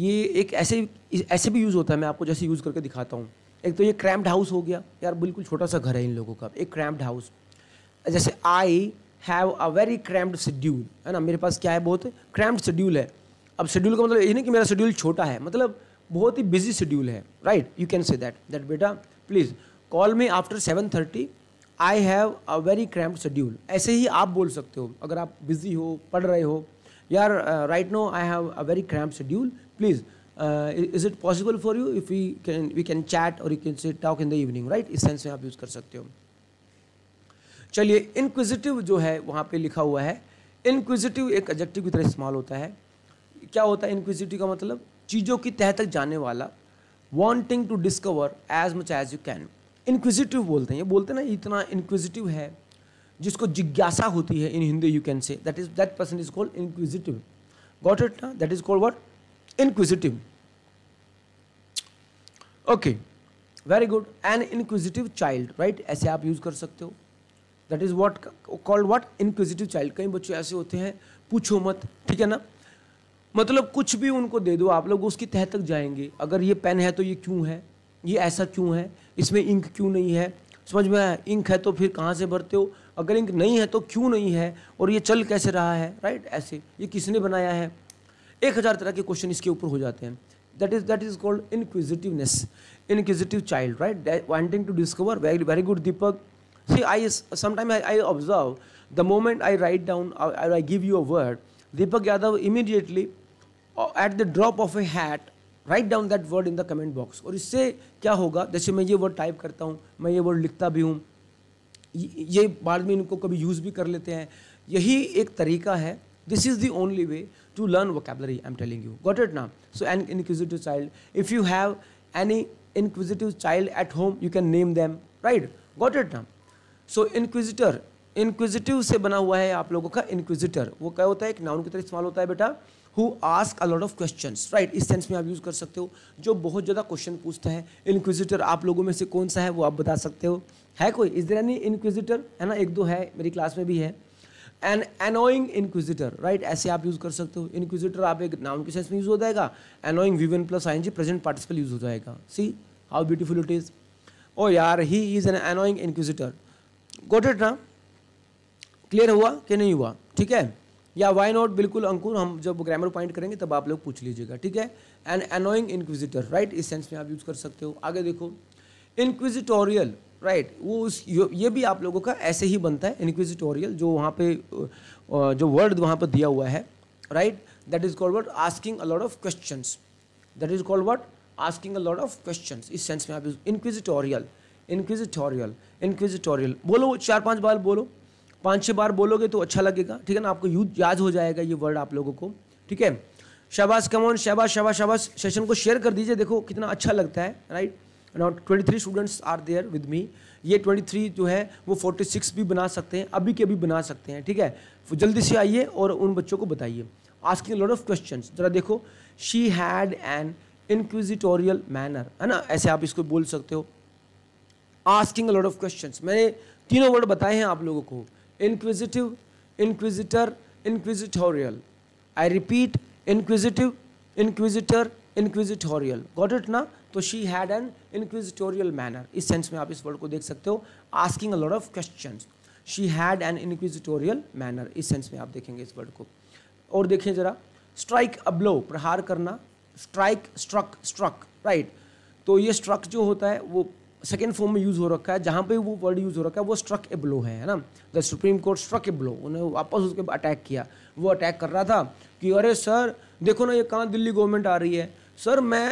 ये एक ऐसे ऐसे भी यूज़ होता है मैं आपको जैसे यूज़ करके दिखाता हूँ एक तो ये क्रैम्प्ड हाउस हो गया यार बिल्कुल छोटा सा घर है इन लोगों का एक क्रैम्प्ड हाउस जैसे I have a very cramped schedule है ना मेरे पास क्या है बहुत क्रैम्प्ड शेड्यूल है अब शेड्यूल का मतलब ये नहीं कि मेरा शेड्यूल छोटा है मतलब बहुत ही बिजी शेड्यूल है right you can say that that बेटा प्लीज़ कॉल में after seven thirty I have a very cramp schedule ऐसे ही आप बोल सकते हो अगर आप बिजी हो पढ़ रहे हो यार right no I have a very cramp schedule please is it possible for you if you can we can chat और you can say talk in the evening right इस सेंस में आप यूज़ कर सकते हो चलिए इनक्विजिटिव जो है वहाँ पे लिखा हुआ है इनक्विजिटिव एक एडजेक्टिव की तरह इस्तेमाल होता है क्या होता है इनक्विजिटिव का मतलब चीज़ों की तह तक जाने वाला wanting to discover as much as you can inquisitive बोलते हैं ये बोलते ना इतना इनक्विजिटिव है जिसको जिज्ञासा होती है in Hindi you can say that is that person is called inquisitive got it ना that is called what inquisitive okay very good an inquisitive child right ऐसे आप यूज कर सकते हो that is what called what inquisitive child कई बच्चे ऐसे होते हैं पूछो मत ठीक है ना मतलब कुछ भी उनको दे दो आप लोग उसकी तह तक जाएंगे अगर ये पेन है तो ये क्यों है ये ऐसा क्यों है इसमें इंक क्यों नहीं है समझ में आया इंक है तो फिर कहाँ से भरते हो अगर इंक नहीं है तो क्यों नहीं है और ये चल कैसे रहा है राइट ऐसे ये किसने बनाया है एक हज़ार तरह के क्वेश्चन इसके ऊपर हो जाते हैं that is that is called inquisitiveness inquisitive child right wanting to discover very very good Deepak see I sometime I observe the moment I write down I give you a word Deepak Yadav immediately at the drop of a hat write down that word in the comment box और इससे क्या होगा जैसे मैं ये word type करता हूँ मैं ये वर्ड लिखता भी हूँ ये बाद में इनको कभी यूज़ भी कर लेते हैं यही एक तरीका है this is the only way to learn vocabulary I am telling you got it नाम so an inquisitive child if you have any inquisitive child at home you can name them right got it नाम so इनक्विजिटर inquisitive से बना हुआ है आप लोगों का इनक्विजिटर वो क्या होता है एक नाउन की तरह इस्तेमाल होता है बेटा who ask a lot of question right इस सेंस में आप यूज़ कर सकते हो जो बहुत ज़्यादा क्वेश्चन पूछता है इनक्विजिटर आप लोगों में से कौन सा है वो आप बता सकते हो है कोई इस दिन एनी इनक्विजिटर है ना एक दो है मेरी क्लास में भी है एन एनोइंग इनक्विजिटर राइट ऐसे आप यूज़ कर सकते हो इनक्विजिटर आप एक नाउन के सेंस में यूज़ हो जाएगा एनोइंग वीवन plus I N present participle use हो जाएगा see how beautiful it is oh यार he is an annoying inquisitor got it ना क्लियर हुआ कि नहीं हुआ ठीक है या वाई नॉट बिल्कुल अंकुर हम जब ग्रामर पॉइंट करेंगे तब आप लोग पूछ लीजिएगा ठीक है एन एनोइंग इंक्विजिटर राइट इस सेंस में आप यूज़ कर सकते हो आगे देखो इंक्विजिटोरियल राइट right. वो उस ये भी आप लोगों का ऐसे ही बनता है इनक्विजिटोरियल जो वहाँ पे जो वर्ड वहाँ पर दिया हुआ है right that is called what asking a lot of question that is called what asking a lot of question इस सेंस में आप इंक्विजिटोरियल इंक्विजिटोरियल इंक्विजिटोरियल बोलो चार पांच बार बोलो पाँच छः बार बोलोगे तो अच्छा लगेगा ठीक है ना आपको यूज याद हो जाएगा ये वर्ड आप लोगों को ठीक है शाबाश कमॉन शाबाश शाबाश शाबाश सेशन को शेयर कर दीजिए देखो कितना अच्छा लगता है right now twenty three students are there with me ये ट्वेंटी थ्री जो है वो फोर्टी सिक्स भी बना सकते हैं अभी के भी बना सकते हैं ठीक है जल्दी से आइए और उन बच्चों को बताइए आस्किंग लॉट ऑफ क्वेश्चन जरा देखो she had an inquisitorial manner है ना ऐसे आप इसको बोल सकते हो आस्किंग लॉट ऑफ क्वेश्चन मैंने तीनों वर्ड बताए हैं आप लोगों को inquisitive, inquisitor, inquisitorial. I repeat, inquisitive, inquisitor, inquisitorial. Got it na? तो she had an inquisitorial manner इस सेंस में आप इस वर्ड को देख सकते हो asking a lot of question she had an inquisitorial manner इस सेंस में आप देखेंगे इस वर्ड को और देखें जरा स्ट्राइक अ ब्लो प्रहार करना स्ट्राइक स्ट्रक स्ट्रक राइट तो ये स्ट्रक जो होता है वो सेकेंड फॉर्म में यूज़ हो रखा है जहाँ पे वो वर्ड यूज़ हो रखा है वो स्ट्रक ए ब्लो है ना the supreme court struck a blow उन्होंने वापस उसके अटैक किया वो अटैक कर रहा था कि अरे सर देखो ना ये कहाँ दिल्ली गवर्नमेंट आ रही है सर मैं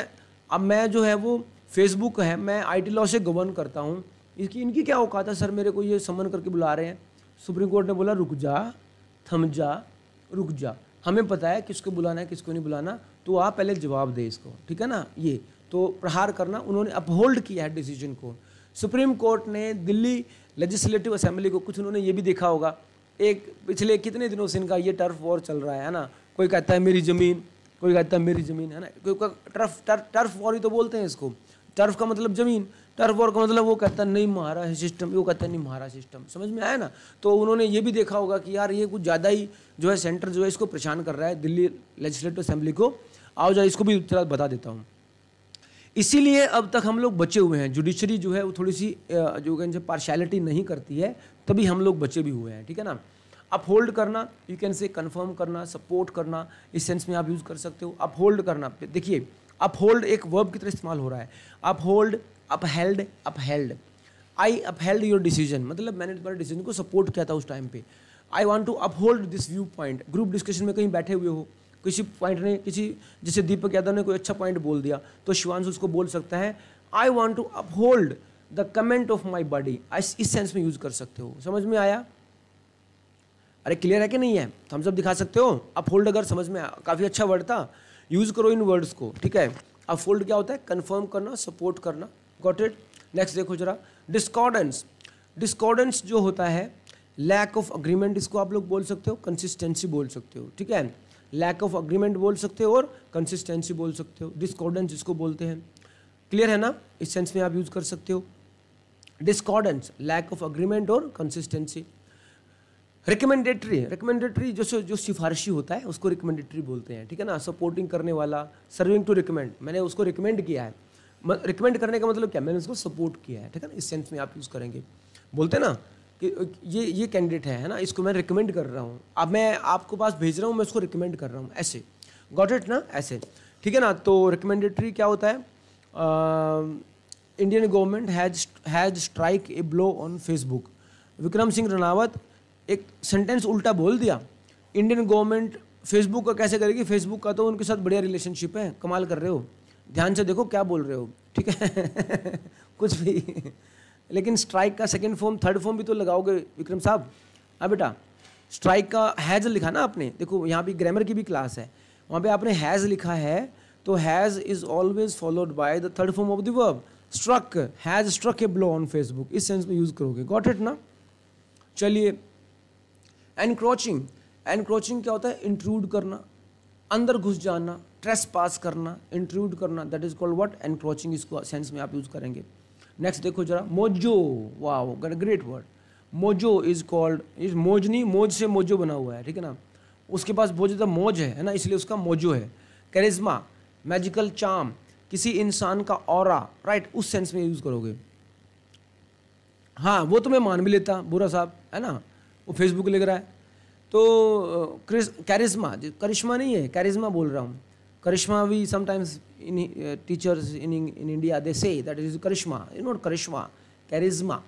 अब मैं जो है वो फेसबुक है मैं आई लॉ से गवर्न करता हूँ इसकी इनकी क्या औकात है सर मेरे को ये समन करके बुला रहे हैं सुप्रीम कोर्ट ने बोला रुक जा थम जा रुक जा हमें पता है किसको बुलाना है किसको नहीं बुलाना तो आप पहले जवाब दे इसको ठीक है ना ये तो प्रहार करना उन्होंने अपहोल्ड किया है डिसीजन को सुप्रीम कोर्ट ने दिल्ली लेजिस्लेटिव असेंबली को कुछ उन्होंने ये भी देखा होगा एक पिछले कितने दिनों से इनका ये टर्फ वॉर चल रहा है ना कोई कहता है मेरी ज़मीन कोई कहता है मेरी ज़मीन है ना कोई टर्फ टर्फ वॉर ही तो बोलते हैं इसको टर्फ का मतलब ज़मीन टर्फ वॉर का मतलब वो कहता है नहीं महारा सिस्टम वो कहता नहीं महारा सिस्टम समझ में आया ना तो उन्होंने ये भी देखा होगा कि यार ये कुछ ज़्यादा ही जो है सेंटर जो है इसको परेशान कर रहा है दिल्ली लेजिस्लेटिव असेंबली को आओ जाए इसको भी थोड़ा बता देता हूँ इसीलिए अब तक हम लोग बचे हुए हैं जुडिशरी जो है वो थोड़ी सी जो कहें पार्शलिटी नहीं करती है तभी हम लोग बचे भी हुए हैं ठीक है ना अप होल्ड करना यू कैन से कन्फर्म करना सपोर्ट करना इस सेंस में आप यूज़ कर सकते हो होल्ड करना देखिए अप होल्ड एक वर्ब की तरह इस्तेमाल हो रहा है up uphold held upheld I upheld your decision मतलब मैंने तुम्हारे डिसीजन को सपोर्ट किया था उस टाइम पे I want to uphold this view point group discussion में कहीं बैठे हुए हो किसी पॉइंट ने किसी जैसे दीपक यादव ने कोई अच्छा पॉइंट बोल दिया तो शिवानश उसको बोल सकता है I want to uphold the comment of my body इस सेंस में यूज कर सकते हो समझ में आया अरे क्लियर है कि नहीं है तो हम सब दिखा सकते हो अपहोल्ड अगर समझ में आया काफ़ी अच्छा वर्ड था यूज़ करो इन वर्ड्स को ठीक है अपहोल्ड क्या होता है कन्फर्म करना सपोर्ट करना गॉट इट नेक्स्ट देखो जरा डिस्कॉर्डेंस डिस्कॉर्डेंस जो होता है लैक ऑफ अग्रीमेंट इसको आप लोग बोल सकते हो कंसिस्टेंसी बोल सकते हो ठीक है लैक ऑफ अग्रीमेंट बोल सकते हो और कंसिस्टेंसी बोल सकते हो डिस्कॉर्डेंस जिसको बोलते हैं क्लियर है ना इस सेंस में आप यूज कर सकते हो डिस्कॉर्डेंस लैक ऑफ अग्रीमेंट और कंसिस्टेंसी रिकमेंडेटरी रिकमेंडेटरी जो जो सिफारशी होता है उसको रिकमेंडेटरी बोलते हैं ठीक है ना सपोर्टिंग करने वाला सर्विंग टू रिकमेंड मैंने उसको रिकमेंड किया है रिकमेंड करने का मतलब क्या मैंने उसको सपोर्ट किया है ठीक है ना इस सेंस में आप यूज़ करेंगे बोलते ना ये ये कैंडिडेट है है ना इसको मैं रिकमेंड कर रहा हूँ अब मैं आपको पास भेज रहा हूँ मैं इसको रिकमेंड कर रहा हूँ ऐसे गॉट इट ना ऐसे ठीक है ना तो रिकमेंडेटरी क्या होता है Indian government has has strike a blow on Facebook Vikram Singh Ranawat एक सेंटेंस उल्टा बोल दिया इंडियन गवर्नमेंट फेसबुक का कैसे करेगी फेसबुक का तो उनके साथ बढ़िया रिलेशनशिप है कमाल कर रहे हो ध्यान से देखो क्या बोल रहे हो ठीक है कुछ भी लेकिन स्ट्राइक का सेकेंड फॉर्म थर्ड फॉर्म भी तो लगाओगे विक्रम साहब हाँ बेटा स्ट्राइक का हैज़ लिखा ना आपने देखो यहाँ भी ग्रामर की भी क्लास है वहाँ पे आपने हैज़ लिखा है तो has is always followed by the third form of the verb struck has struck a blow on Facebook इस सेंस में यूज़ करोगे गॉट इट ना चलिए एनक्रोचिंग एनक्रोचिंग क्या होता है इंट्रूड करना अंदर घुस जाना ट्रेस पास करना इंट्रूड करना that is called what encroaching इसको सेंस में आप यूज़ करेंगे नेक्स्ट देखो जरा मोजो वाह great word mojo is called is मोजनी मोज से मोजो बना हुआ है ठीक है ना उसके पास बहुत ज़्यादा मोज है ना इसलिए उसका मोजो है करिश्मा मैजिकल चाम किसी इंसान का और राइट उस सेंस में यूज़ करोगे हाँ वो तो मैं मान भी लेता बुरा साहब है ना वो फेसबुक लिख रहा है तो क्रिस करिश्मा नहीं है करिश्मा बोल रहा हूँ Karishma, we sometimes in, uh, teachers in, in India, they say that it is Karishma. You know Karishma, Charisma.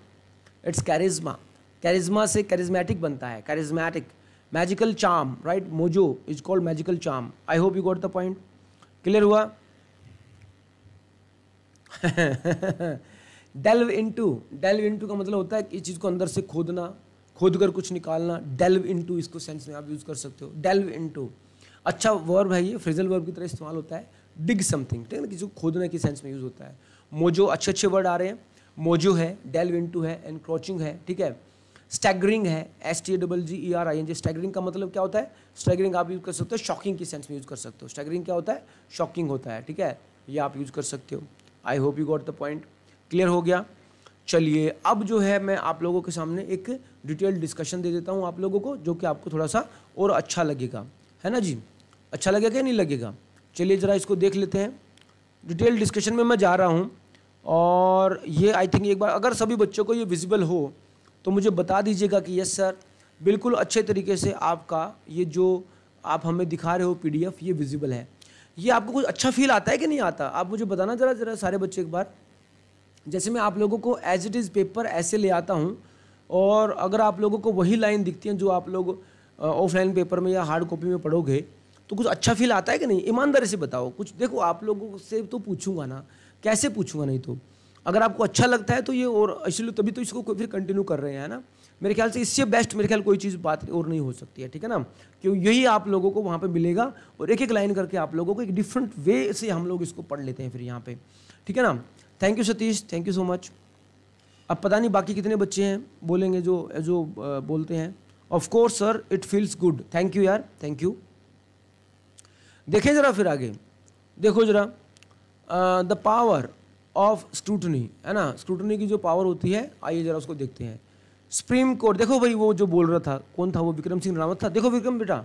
It's Charisma. Charisma से charismatic banta hai. charismatic. Magical charm, right? Mojo is called magical charm. I hope you got the point. Clear hua? delve into, delve into का मतलब होता है कि इस चीज़ को अंदर से खोदना खोद कर कुछ निकालना डेल्व इनटू इसको सेंस में आप यूज़ कर सकते हो डेल्व इनटू अच्छा वर्ब है ये फ्रिजल वर्ब की तरह इस्तेमाल होता है डिग समथिंग ठीक है ना किसी को खोदने के सेंस में यूज़ होता है मोजो अच्छे अच्छे वर्ड आ रहे हैं मोजो है डेल्व इन है एनक्रोचिंग है ठीक है स्टैगरिंग है S T double G E R I N G staggering का मतलब क्या होता है स्टैगरिंग आप यूज़ कर सकते हो शॉकिंग की सेंस में यूज़ कर सकते हो स्टैगरिंग क्या होता है शॉकिंग होता है ठीक है ये आप यूज़ कर सकते हो I hope you got the point clear हो गया चलिए अब जो है मैं आप लोगों के सामने एक डिटेल डिस्कशन दे देता हूँ आप लोगों को जो कि आपको थोड़ा सा और अच्छा लगेगा है ना जी अच्छा लगेगा या नहीं लगेगा चलिए ज़रा इसको देख लेते हैं डिटेल डिस्कशन में मैं जा रहा हूँ और ये आई थिंक एक बार अगर सभी बच्चों को ये विजिबल हो तो मुझे बता दीजिएगा कि यस सर बिल्कुल अच्छे तरीके से आपका ये जो आप हमें दिखा रहे हो पीडीएफ ये विजिबल है ये आपको कुछ अच्छा फील आता है कि नहीं आता आप मुझे बताना ज़रा ज़रा सारे बच्चे एक बार जैसे मैं आप लोगों को एज इट इज़ पेपर ऐसे ले आता हूँ और अगर आप लोगों को वही लाइन दिखती हैं जो आप लोग ऑफलाइन पेपर में या हार्ड कॉपी में पढ़ोगे तो कुछ अच्छा फील आता है कि नहीं ईमानदारी से बताओ कुछ देखो आप लोगों से तो पूछूंगा ना कैसे पूछूंगा नहीं तो अगर आपको अच्छा लगता है तो ये और इसलिए तभी तो इसको फिर कंटिन्यू कर रहे हैं ना मेरे ख्याल से इससे बेस्ट मेरे ख्याल कोई चीज़ बात और नहीं हो सकती है ठीक है ना क्यों यही आप लोगों को वहाँ पर मिलेगा और एक एक लाइन करके आप लोगों को एक डिफरेंट वे से हम लोग इसको पढ़ लेते हैं फिर यहाँ पर ठीक है ना thank you Satish thank you so much अब पता नहीं बाकी कितने बच्चे हैं बोलेंगे जो जो बोलते हैं of course sir it feels good thank you यार थैंक यू देखें ज़रा फिर आगे देखो ज़रा द पावर ऑफ स्क्रूटनी है ना स्क्रूटनी की जो पावर होती है आइए ज़रा उसको देखते हैं सुप्रीम कोर्ट देखो भाई वो जो बोल रहा था कौन था वो विक्रम सिंह रावत था देखो विक्रम बेटा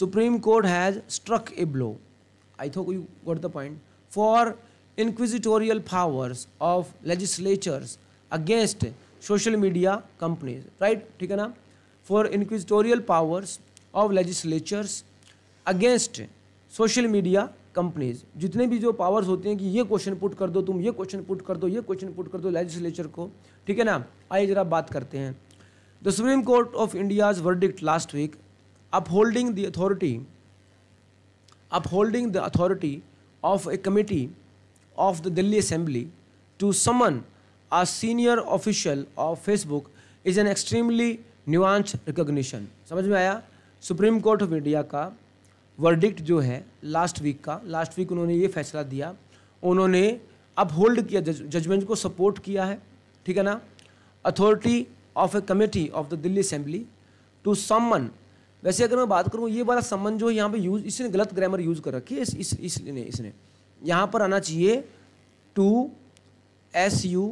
supreme court has struck a blow I thought you got the point for inquisitorial powers of legislatures against social media companies right ठीक है ना for inquisitorial powers of legislatures against social media companies जितने भी जो powers होते हैं कि ये क्वेश्चन पुट कर दो तुम ये क्वेश्चन पुट कर दो ये क्वेश्चन पुट कर दो लेजिस्लेचर को ठीक है ना आइए जरा बात करते हैं the supreme court of India verdict last week upholding the authority upholding the authority of a committee of the Delhi assembly to summon a senior official of Facebook is an extremely nuanced recognition समझ में आया supreme court of India का verdict जो है last week का last week उन्होंने ये फैसला दिया उन्होंने अब होल्ड किया जजमेंट को सपोर्ट किया है ठीक है ना authority of a committee of the Delhi assembly to summon वैसे अगर मैं बात करूँ ये वाला समन जो है यहाँ पर यूज इसने गलत ग्रामर यूज़ कर रखी है इस इस इसने इसने यहाँ पर आना चाहिए to S U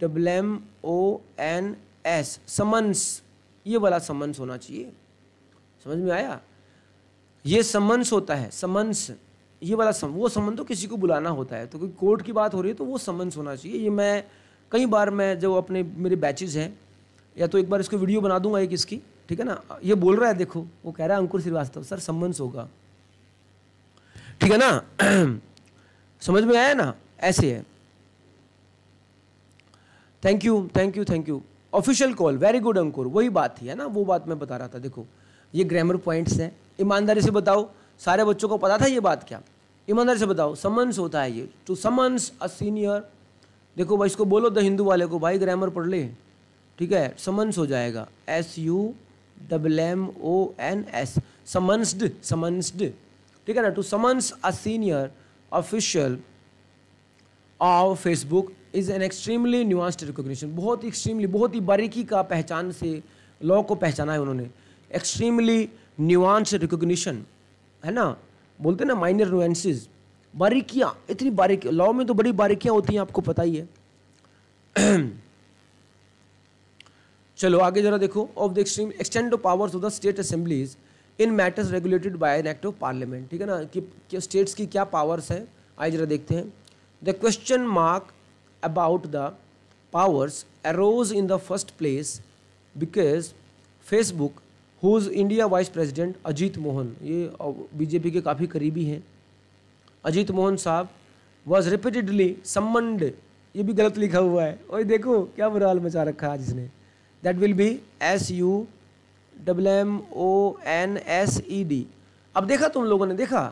double M O N S summons ये वाला समन्स होना चाहिए समझ में आया ये समन्स होता है समन्स ये वाला सम वो समन तो किसी को बुलाना होता है तो कोई कोर्ट की बात हो रही है तो वो समन्स होना चाहिए ये मैं कई बार मैं जब अपने मेरे बैचेज हैं या तो एक बार इसको वीडियो बना दूंगा एक इसकी ठीक है ना ये बोल रहा है देखो वो कह रहा है अंकुर श्रीवास्तव सर समन्स होगा ठीक है ना समझ में आया ना ऐसे है thank you thank you thank you official call very good Ankur वही बात थी है ना वो बात मैं बता रहा था देखो ये ग्रामर पॉइंट्स हैं ईमानदारी से बताओ सारे बच्चों को पता था ये बात क्या ईमानदारी से बताओ समन्स होता है ये टू समन्स अ सीनियर देखो भाई इसको बोलो द हिंदू वाले को भाई ग्रामर पढ़ ले ठीक है समन्स हो जाएगा S U double M O N S summoned summoned ठीक है ना to summon a senior official of Facebook is an extremely nuanced recognition बहुत ही एक्सट्रीमली बहुत ही बारीकी का पहचान से लॉ को पहचाना है उन्होंने एक्सट्रीमली न्यूआंस रिकोगशन है ना बोलते ना माइनर नुएंसेज बारीकियाँ इतनी बारीक लॉ में तो बड़ी बारीकियाँ होती हैं आपको पता ही है चलो आगे जरा देखो of the extreme extend of powers of the state assemblies in matters regulated by an act of parliament ठीक है ना कि स्टेट्स की क्या पावर्स है आइए जरा देखते हैं the question mark about the powers arose in the first place because Facebook whose India vice president Ajit Mohan ये बीजेपी uh, के काफ़ी करीबी हैं अजीत मोहन साहब वॉज रिपीटेडली सम्मंड ये भी गलत लिखा हुआ है और देखो क्या बुरा हाल मचा रखा है जिसने that will be S U double M O N S E D अब देखा तुम लोगों ने देखा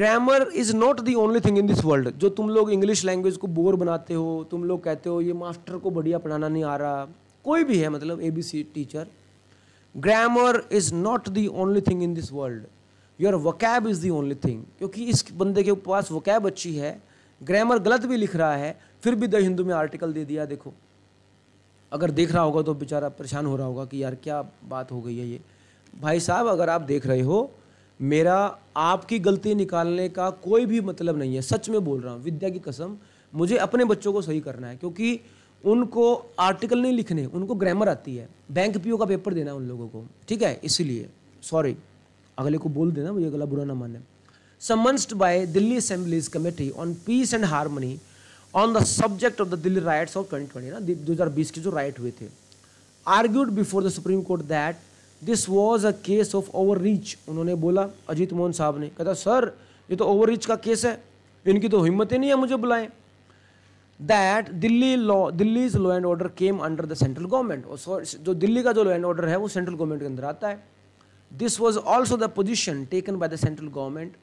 grammar is not the only thing in this world जो तुम लोग इंग्लिश लैंग्वेज को बोर बनाते हो तुम लोग कहते हो ये मास्टर को बढ़िया पढ़ाना नहीं आ रहा कोई भी है मतलब A B C teacher grammar is not the only thing in this world your vocab is the only thing क्योंकि इस बंदे के पास वकैब अच्छी है ग्रामर गलत भी लिख रहा है फिर भी द हिंदू में आर्टिकल दे दिया देखो अगर देख रहा होगा तो बेचारा परेशान हो रहा होगा कि यार क्या बात हो गई है ये भाई साहब अगर आप देख रहे हो मेरा आपकी गलती निकालने का कोई भी मतलब नहीं है सच में बोल रहा हूँ विद्या की कसम मुझे अपने बच्चों को सही करना है क्योंकि उनको आर्टिकल नहीं लिखने उनको ग्रामर आती है बैंक पीओ का पेपर देना उन लोगों को ठीक है इसीलिए सॉरी अगले को बोल देना मुझे अगला बुरा ना माने summoned by Delhi assembly's committee on peace and harmony on the subject of the Delhi riots of twenty twenty ना दो हज़ार बीस के जो राइट हुए थे argued before the supreme court that this was a case of overreach उन्होंने बोला अजीत मोहन साहब ने कहता सर ये तो ओवर रीच का केस है इनकी तो हिम्मत ही नहीं है मुझे बुलाएं that Delhi law Delhi law and order came under the central government और जो दिल्ली का जो लॉ एंड ऑर्डर है वो सेंट्रल गवर्नमेंट के अंदर आता है this was also the position taken by the central government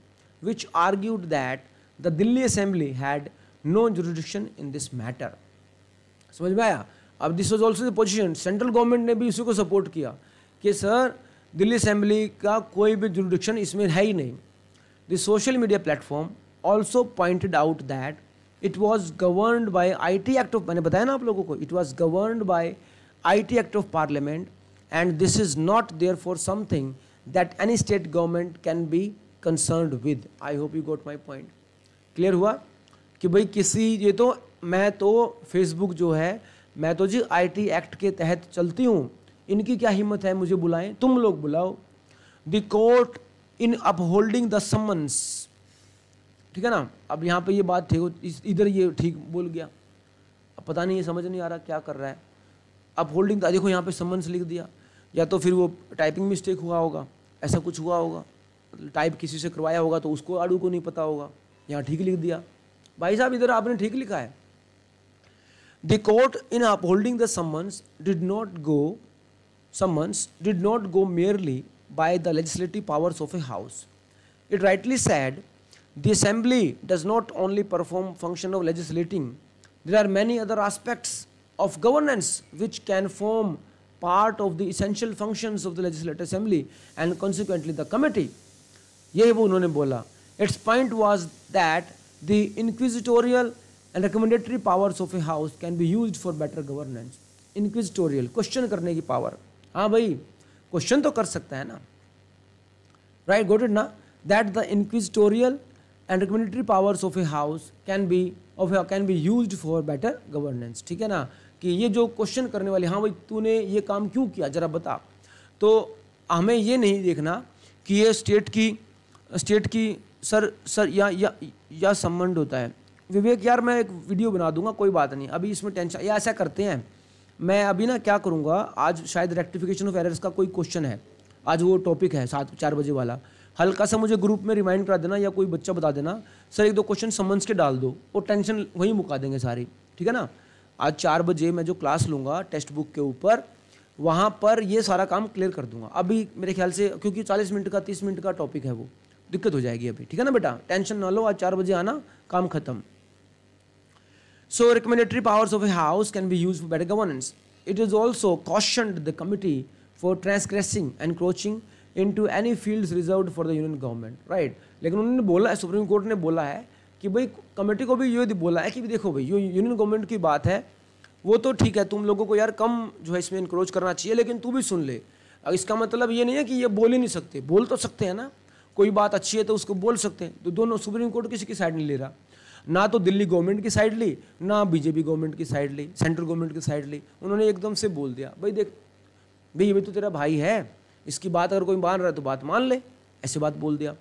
which argued that the Delhi Assembly had no jurisdiction in this matter. समझ में आया अब this was also the position central government ने भी इसी को सपोर्ट किया कि सर दिल्ली असेंबली का कोई भी जुरिडिक्शन इसमें है ही नहीं the social media platform also pointed out that it was governed by IT act of मैंने बताया ना आप लोगों को it was governed by IT act of parliament and this is not there for something that any state government can be concern with I hope you got my point clear हुआ कि भाई किसी ये तो मैं तो फेसबुक जो है मैं तो जी आईटी एक्ट के तहत चलती हूँ इनकी क्या हिम्मत है मुझे बुलाएं तुम लोग बुलाओ the court in upholding the summons ठीक है ना अब यहाँ पे ये बात ठीक हो इधर ये ठीक बोल गया अब पता नहीं ये समझ नहीं आ रहा क्या कर रहा है अब होल्डिंग तो, देखो यहाँ पे समन्स लिख दिया या तो फिर वो टाइपिंग मिस्टेक हुआ होगा ऐसा कुछ हुआ होगा टाइप मतलब किसी से करवाया होगा तो उसको आड़ू को नहीं पता होगा यहाँ ठीक लिख दिया भाई साहब इधर आपने ठीक लिखा है the court in holding the summons did not go summons did not go merely by the legislative powers of a house it rightly said The assembly does not only perform function of legislating. There are many other aspects of governance which can form part of the essential functions of the legislative assembly and consequently the committee. ये वो उन्होंने बोला Its point was that the inquisitorial and recommendatory powers of a house can be used for better governance. Inquisitorial, question करने की power. हाँ भाई to तो कर सकते हैं ना got it ना That the inquisitorial and recommendatory powers of a house can be of can be use for better governance ठीक है ना कि ये जो क्वेश्चन करने वाले हाँ भाई तूने ये काम क्यों किया जरा बता तो हमें ये नहीं देखना कि ये स्टेट की स्टेट की सर सर या या या संबंध होता है विवेक यार मैं एक वीडियो बना दूंगा कोई बात नहीं अभी इसमें टेंशन या ऐसा करते हैं मैं अभी ना क्या करूँगा आज शायद रेक्टिफिकेशन ऑफ एरर्स का कोई क्वेश्चन है आज वो टॉपिक है सात चार बजे वाला हल्का सा मुझे ग्रुप में रिमाइंड करा देना या कोई बच्चा बता देना सर एक दो क्वेश्चन समझ के डाल दो और टेंशन वहीं मुका देंगे सारी ठीक है ना आज चार बजे मैं जो क्लास लूँगा टेक्स्ट बुक के ऊपर वहाँ पर ये सारा काम क्लियर कर दूंगा अभी मेरे ख्याल से क्योंकि चालीस मिनट का तीस मिनट का टॉपिक है वो दिक्कत हो जाएगी अभी ठीक है ना बेटा टेंशन ना लो आज चार बजे आना काम खत्म so recommendatory powers of a house can be use better governance it is also caution the committee for transgressing encroaching into any field reserve for the union government right लेकिन उन्होंने बोला है supreme court ने बोला है कि भाई committee को भी ये बोला है कि देखो भाई ये यूनियन गवर्नमेंट की बात है वो तो ठीक है तुम लोगों को यार कम जो है इसमें इंक्रोच करना चाहिए लेकिन तू भी सुन ले इसका मतलब ये नहीं है कि ये बोल ही नहीं सकते बोल तो सकते हैं ना कोई बात अच्छी है तो उसको बोल सकते हैं तो दोनों सुप्रीम कोर्ट किसी की साइड नहीं ले रहा ना तो दिल्ली गवर्नमेंट की साइड ली ना बीजेपी गवर्नमेंट की साइड ली सेंट्रल गवर्नमेंट की साइड ली उन्होंने एकदम से बोल दिया भाई देख भाई ये भी तो तेरा भाई है इसकी बात अगर कोई मान रहा है तो बात मान ले ऐसी बात बोल दिया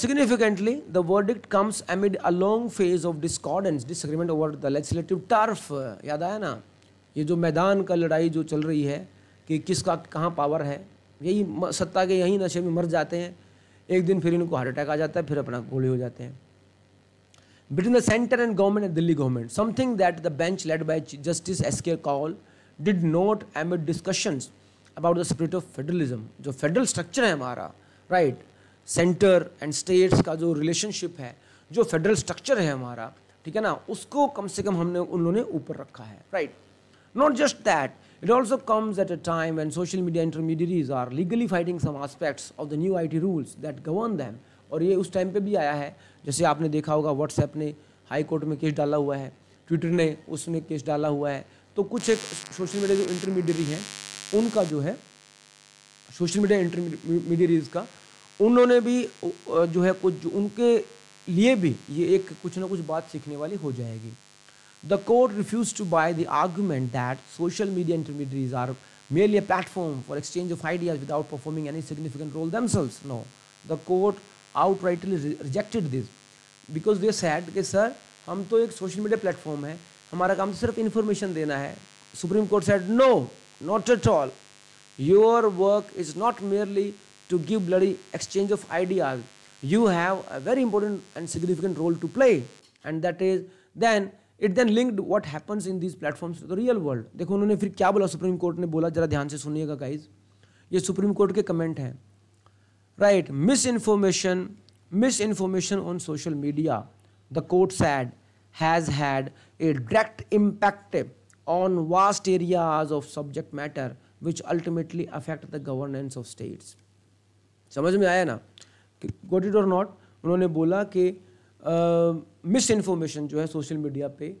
significantly uh, the verdict comes amid a long phase of discord and disagreement over the legislative याद आया ना ये जो मैदान का लड़ाई जो चल रही है कि किसका कहाँ पावर है यही सत्ता के यही नशे में मर जाते हैं एक दिन फिर इनको हार्ट अटैक आ जाता है फिर अपना गोली हो जाते हैं between the centre and government and Delhi government something that the bench led by justice S K Kaul did not amid discussions about the spirit of federalism जो फेडरल स्ट्रक्चर है हमारा राइट सेंटर एंड स्टेट्स का जो relationship है जो federal structure है हमारा ठीक है ना उसको कम से कम हमने उन लोगों ने ऊपर रखा है right not just that it also comes at a time when social media intermediaries are legally fighting some aspects of the new IT rules that govern them और ये उस टाइम पर भी आया है जैसे आपने देखा होगा व्हाट्सएप ने हाई कोर्ट में केस डाला हुआ है ट्विटर ने उसने केस डाला हुआ है तो कुछ एक सोशल मीडिया जो इंटरमीडियरी हैं उनका जो है सोशल मीडिया इंटरमीडियरीज का उन्होंने भी जो है कुछ उनके लिए भी ये एक कुछ ना कुछ बात सीखने वाली हो जाएगी the court refuse to buy the argument that social media intermediaries are merely a platform for exchange of ideas without performing any significant role themselves. No the court outrightly rejected this because they said कि sir हम तो एक social media platform है हमारा काम तो सिर्फ information देना है supreme court said no not at all your work is not merely to give bloody exchange of ideas you have a very important and significant role to play and that is then it then linked what happens in these platforms to the real world dekho unhone fir kya bola supreme court ne bola zara dhyan se suniyega guys ye supreme court ke comment hai right misinformation misinformation on social media the court said has had a direct impact on vast areas of subject matter which ultimately affect the governance of states समझ में आया ना Got it or not? उन्होंने बोला कि misinformation जो है social media पे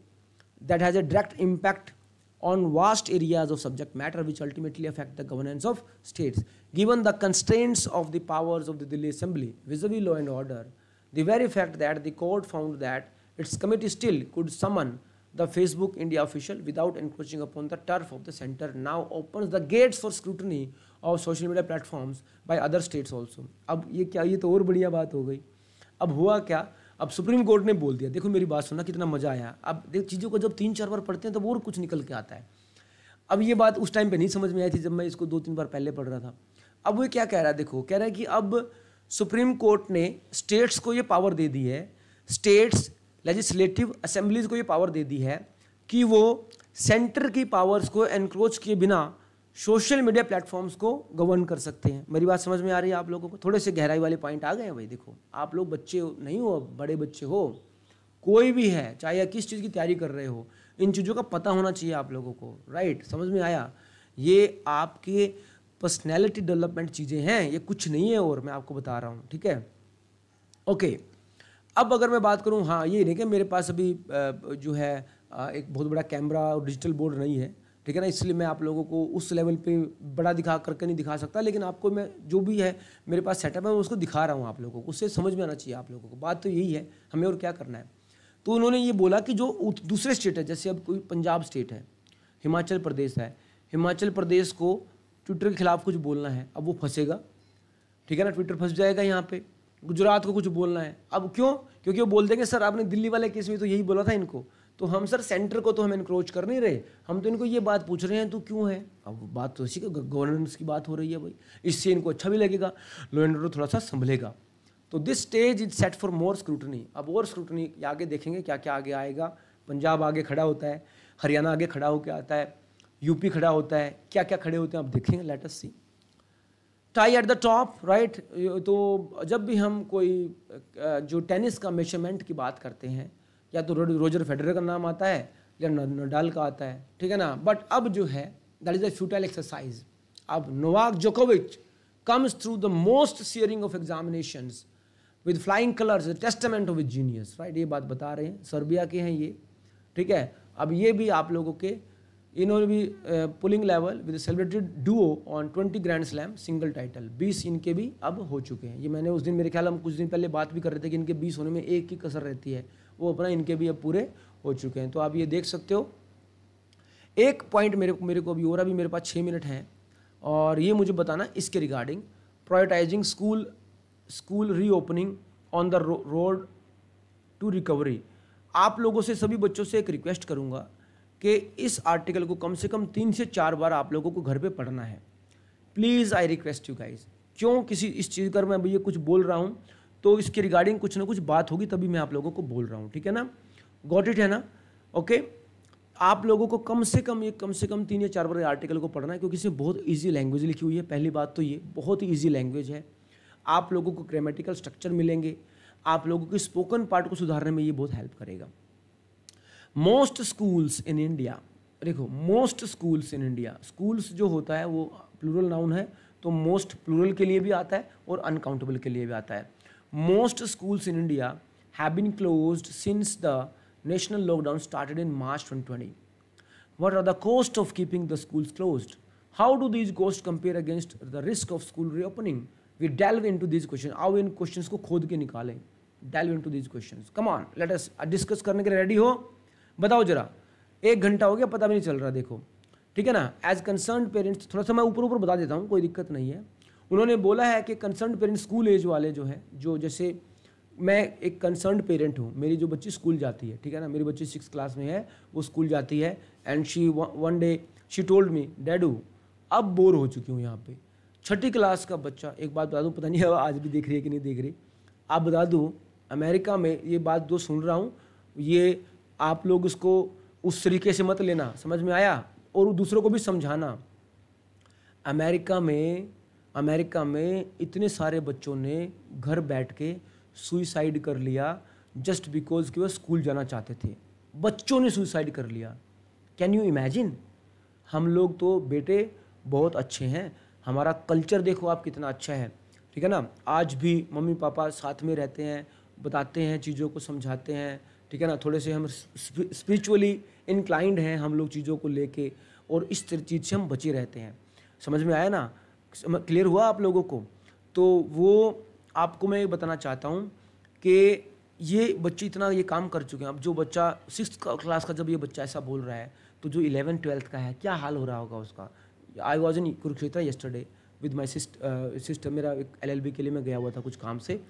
that has a direct impact on vast areas of subject matter which ultimately affect the governance of states. Given the constraints of the powers of the Delhi Assembly vis-a-vis -vis law and order, the very fact that the court found that its committee still could summon the Facebook India official without encroaching upon the turf of the centre now open the gates for scrutiny of social media platforms by other states also अब ये क्या ये तो और बढ़िया बात हो गई अब हुआ क्या अब सुप्रीम कोर्ट ने बोल दिया देखो मेरी बात सुना कितना मज़ा आया अब देख चीज़ों को जब तीन चार बार पढ़ते हैं तब तो और कुछ निकल के आता है अब ये बात उस टाइम पे नहीं समझ में आई थी जब मैं इसको दो तीन बार पहले पढ़ रहा था अब वो क्या कह रहा है देखो कह रहा है कि अब सुप्रीम कोर्ट ने स्टेट्स को ये पावर दे दी है स्टेट्स लेजिस्लेटिव असेंबलीज को ये पावर दे दी है कि वो सेंटर की पावर्स को एनक्रोच किए बिना सोशल मीडिया प्लेटफॉर्म्स को गवर्न कर सकते हैं मेरी बात समझ में आ रही है आप लोगों को थोड़े से गहराई वाले पॉइंट आ गए हैं भाई देखो आप लोग बच्चे नहीं हो बड़े बच्चे हो कोई भी है चाहे आप किस चीज़ की तैयारी कर रहे हो इन चीज़ों का पता होना चाहिए आप लोगों को राइट समझ में आया ये आपके पर्सनैलिटी डेवलपमेंट चीज़ें हैं ये कुछ नहीं है और मैं आपको बता रहा हूँ ठीक है ओके okay. अब अगर मैं बात करूँ हाँ ये नहीं कि मेरे पास अभी जो है एक बहुत बड़ा कैमरा और डिजिटल बोर्ड नहीं है ठीक है ना इसलिए मैं आप लोगों को उस लेवल पे बड़ा दिखा करके नहीं दिखा सकता लेकिन आपको मैं जो भी है मेरे पास सेटअप है मैं उसको दिखा रहा हूँ आप लोगों को उससे समझ में आना चाहिए आप लोगों को बात तो यही है हमें और क्या करना है तो उन्होंने ये बोला कि जो दूसरे स्टेट है जैसे अब कोई पंजाब स्टेट है हिमाचल प्रदेश है हिमाचल प्रदेश को ट्विटर के खिलाफ कुछ बोलना है अब वो फंसेगा ठीक है ना ट्विटर फंस जाएगा यहाँ पर गुजरात को कुछ बोलना है अब क्यों क्योंकि वो बोल देंगे सर आपने दिल्ली वाले केस में तो यही बोला था इनको तो हम सर सेंटर को तो हम इनक्रोच कर नहीं रहे हम तो इनको ये बात पूछ रहे हैं तो क्यों है अब बात तो इसी गवर्नेंस की बात हो रही है भाई इससे इनको अच्छा भी लगेगा लो एंड ऑर्डर थोड़ा सा संभलेगा तो this stage is set for more scrutiny अब और स्क्रूटनी आगे देखेंगे क्या क्या आगे आएगा पंजाब आगे खड़ा होता है हरियाणा आगे खड़ा होकर आता है यूपी खड़ा होता है क्या क्या खड़े होते हैं आप देखेंगे let's see tie at the top right तो जब भी हम कोई जो टेनिस का मेजरमेंट की बात करते हैं या तो रोजर फेडरर का नाम आता है या नडाल का आता है ठीक है ना बट अब जो है that is a futile exercise अब नोवाक जोकोविच comes through the most searing of examination with flying colours testament of of genius right ये बात बता रहे हैं सर्बिया के हैं ये ठीक है अब ये भी आप लोगों के इन्होंने भी pulling level with celebrated duo on twenty grand slam single title बीस इनके भी अब हो चुके हैं ये मैंने उस दिन मेरे ख्याल हम कुछ दिन पहले बात भी कर रहे थे कि इनके बीस होने में एक की कसर रहती है वो अपना इनके भी अब पूरे हो चुके हैं तो आप ये देख सकते हो एक पॉइंट मेरे मेरे को अभी और अभी मेरे पास छः मिनट हैं और ये मुझे बताना इसके regarding prioritising school school reopening on the road to recovery आप लोगों से सभी बच्चों से एक रिक्वेस्ट करूँगा कि इस आर्टिकल को कम से कम तीन से चार बार आप लोगों को घर पे पढ़ना है please I request you guys क्यों किसी इस चीज़ का मैं ये कुछ बोल रहा हूँ तो इसके रिगार्डिंग कुछ ना कुछ बात होगी तभी मैं आप लोगों को बोल रहा हूँ ठीक है ना गॉट इट है ना ओके आप लोगों को कम से कम ये कम से कम तीन या चार बार आर्टिकल को पढ़ना है क्योंकि इसमें बहुत ईजी लैंग्वेज लिखी हुई है पहली बात तो ये बहुत ही ईजी लैंग्वेज है आप लोगों को ग्रामेटिकल स्ट्रक्चर मिलेंगे आप लोगों के स्पोकन पार्ट को सुधारने में ये बहुत हेल्प करेगा मोस्ट स्कूल्स इन इंडिया देखो most schools in India schools जो होता है वो प्लूरल नाउन है तो मोस्ट प्लूरल के लिए भी आता है और अनकाउंटेबल के लिए भी आता है most schools in India have been close since the national lockdown started in March twenty what are the cost of keeping the schools close how do these cost compare against the risk of school reopening we delve into these question आओ इन question को खोद के निकालें delve into these question come on let discuss करने के लिए ready हो बताओ जरा एक घंटा हो गया पता भी नहीं चल रहा देखो ठीक है ना एज कंसर्न पेरेंट्स थोड़ा सा मैं ऊपर ऊपर बता देता हूँ कोई दिक्कत नहीं है उन्होंने बोला है कि कंसर्न पेरेंट्स स्कूल एज वाले जो है जो जैसे मैं एक कंसर्न पेरेंट हूँ मेरी जो बच्ची स्कूल जाती है ठीक है ना मेरी बच्ची सिक्स क्लास में है वो स्कूल जाती है and she one day she told me डैडू अब बोर हो चुकी हूँ यहाँ पे छठी क्लास का बच्चा एक बात बता दूँ पता नहीं है आज भी देख रही है कि नहीं देख रही आप बता दूँ अमेरिका में ये बात जो सुन रहा हूँ ये आप लोग उसको उस तरीके से मत लेना समझ में आया और दूसरों को भी समझाना अमेरिका में अमेरिका में इतने सारे बच्चों ने घर बैठ के सुइसाइड कर लिया जस्ट बिकॉज कि वह स्कूल जाना चाहते थे बच्चों ने सुइसाइड कर लिया कैन यू इमेजिन हम लोग तो बेटे बहुत अच्छे हैं हमारा कल्चर देखो आप कितना अच्छा है ठीक है ना आज भी मम्मी पापा साथ में रहते हैं बताते हैं चीज़ों को समझाते हैं ठीक है ना थोड़े से हम स्पिरिचुअली इंक्लाइंड हैं हम लोग चीज़ों को लेके और इस चीज़ से हम बचे रहते हैं समझ में आया ना क्लियर हुआ आप लोगों को तो वो आपको मैं ये बताना चाहता हूँ कि ये बच्चे इतना ये काम कर चुके हैं अब जो बच्चा सिक्स क्लास का जब ये बच्चा ऐसा बोल रहा है तो जो इलेवन ट्वेल्थ का है क्या हाल हो रहा होगा उसका I was in Kurukshetra yesterday with my sist sister मेरा एल के लिए मैं गया हुआ था कुछ काम से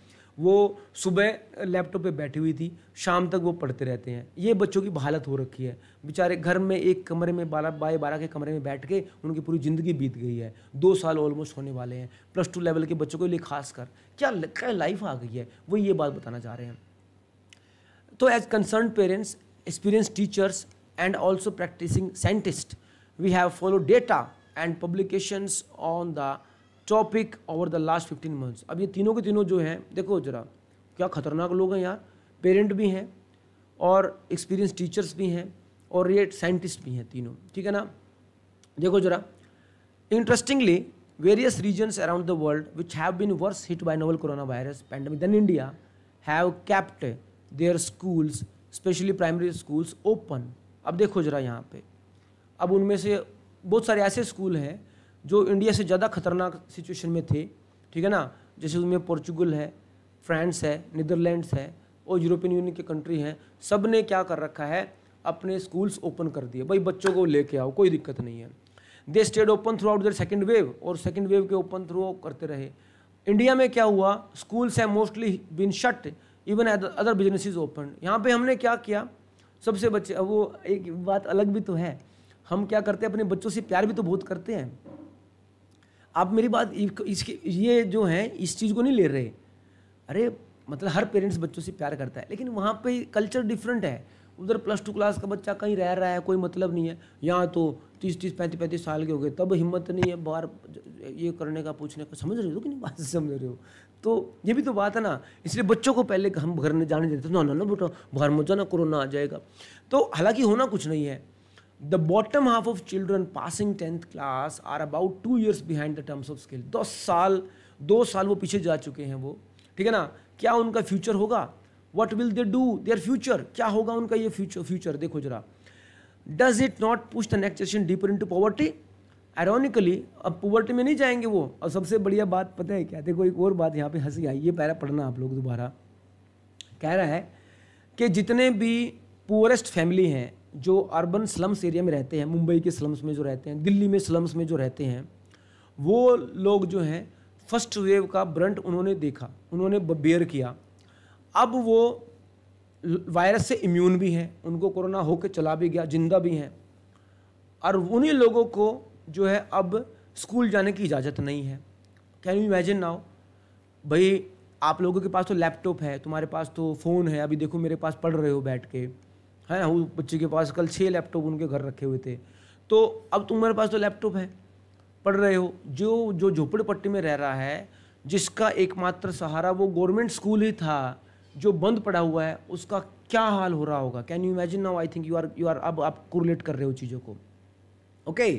वो सुबह लैपटॉप पे बैठी हुई थी शाम तक वो पढ़ते रहते हैं ये बच्चों की हालत हो रखी है बेचारे घर में एक कमरे में बारह बाई बारह के कमरे में बैठ के उनकी पूरी ज़िंदगी बीत गई है दो साल ऑलमोस्ट होने वाले हैं प्लस टू लेवल के बच्चों के लिए खास कर क्या क्या लाइफ आ गई है वो ये बात बताना चाह रहे हैं तो as concern parents experience teachers and also practising scientist we have follow data and publications on the topic over the last fifteen months अब ये तीनों के तीनों जो हैं देखो जरा क्या खतरनाक लोग हैं यार पेरेंट भी हैं और एक्सपीरियंस टीचर्स भी हैं और ये साइंटिस्ट भी हैं तीनों ठीक है ना देखो जरा interestingly various regions around the world which have been worse hit by novel corona virus pandemic than India have kept their schools specially primary schools open अब देखो जरा यहाँ पे अब उनमें से बहुत सारे ऐसे स्कूल हैं जो इंडिया से ज़्यादा खतरनाक सिचुएशन में थे ठीक है ना जैसे उनमें पोर्चुगल है फ्रांस है नीदरलैंड्स है और यूरोपियन यूनियन के कंट्री हैं सब ने क्या कर रखा है अपने स्कूल्स ओपन कर दिए भाई बच्चों को लेके आओ कोई दिक्कत नहीं है they stayed open throughout the second wave और सेकेंड वेव के ओपन थ्रू करते रहे इंडिया में क्या हुआ स्कूल्स है mostly been shut even other business open यहाँ पे हमने क्या किया सबसे बच्चे वो एक बात अलग भी तो है हम क्या करते हैं अपने बच्चों से प्यार भी तो बहुत करते हैं आप मेरी बात इसके ये जो है इस चीज़ को नहीं ले रहे अरे मतलब हर पेरेंट्स बच्चों से प्यार करता है लेकिन वहाँ पे कल्चर डिफरेंट है उधर प्लस टू क्लास का बच्चा कहीं रह रहा है कोई मतलब नहीं है यहाँ तो तीस तीस पैंतीस पैंतीस साल के हो गए तब हिम्मत नहीं है बाहर ये करने का पूछने का समझ रहे हो कि नहीं बात समझ रहे हो तो ये भी तो बात है ना इसलिए बच्चों को पहले हम घर में जाने देते ना ना ना बेटा बाहर मत जाना कोरोना आ जाएगा तो हालांकि होना कुछ नहीं है the bottom half of children passing 10th class are about two years behind the terms of skill दस साल दो साल वो पीछे जा चुके हैं वो ठीक है ना क्या उनका फ्यूचर होगा what will they do their future क्या होगा उनका ये फ्यूचर फ्यूचर देखो जरा does it not push the next generation deeper into poverty ironically अब पॉवर्टी में नहीं जाएंगे वो और सबसे बढ़िया बात पता है क्या देखो एक और बात यहाँ पे हंसी आई ये पैरा पढ़ना आप लोग दोबारा कह रहा है कि जितने भी पुअरेस्ट फैमिली हैं जो अर्बन स्लम्स एरिया में रहते हैं मुंबई के स्लम्स में जो रहते हैं दिल्ली में स्लम्स में जो रहते हैं वो लोग जो हैं फर्स्ट वेव का ब्रंट उन्होंने देखा उन्होंने बेयर किया अब वो वायरस से इम्यून भी हैं उनको कोरोना होकर चला भी गया जिंदा भी हैं और उन्हीं लोगों को जो है अब स्कूल जाने की इजाज़त नहीं है कैन यू इमेजिन नाउ भाई आप लोगों के पास तो लैपटॉप है तुम्हारे पास तो फ़ोन है अभी देखो मेरे पास पढ़ रहे हो बैठ के है ना वो बच्चे के पास कल छः लैपटॉप उनके घर रखे हुए थे तो अब तुम्हारे पास तो लैपटॉप है पढ़ रहे हो जो जो झोपड़पट्टी में रह रहा है जिसका एकमात्र सहारा वो गवर्नमेंट स्कूल ही था जो बंद पड़ा हुआ है उसका क्या हाल हो रहा होगा can you imagine now I think you are you are अब आप कोरिलेट कर रहे हो चीज़ों को okay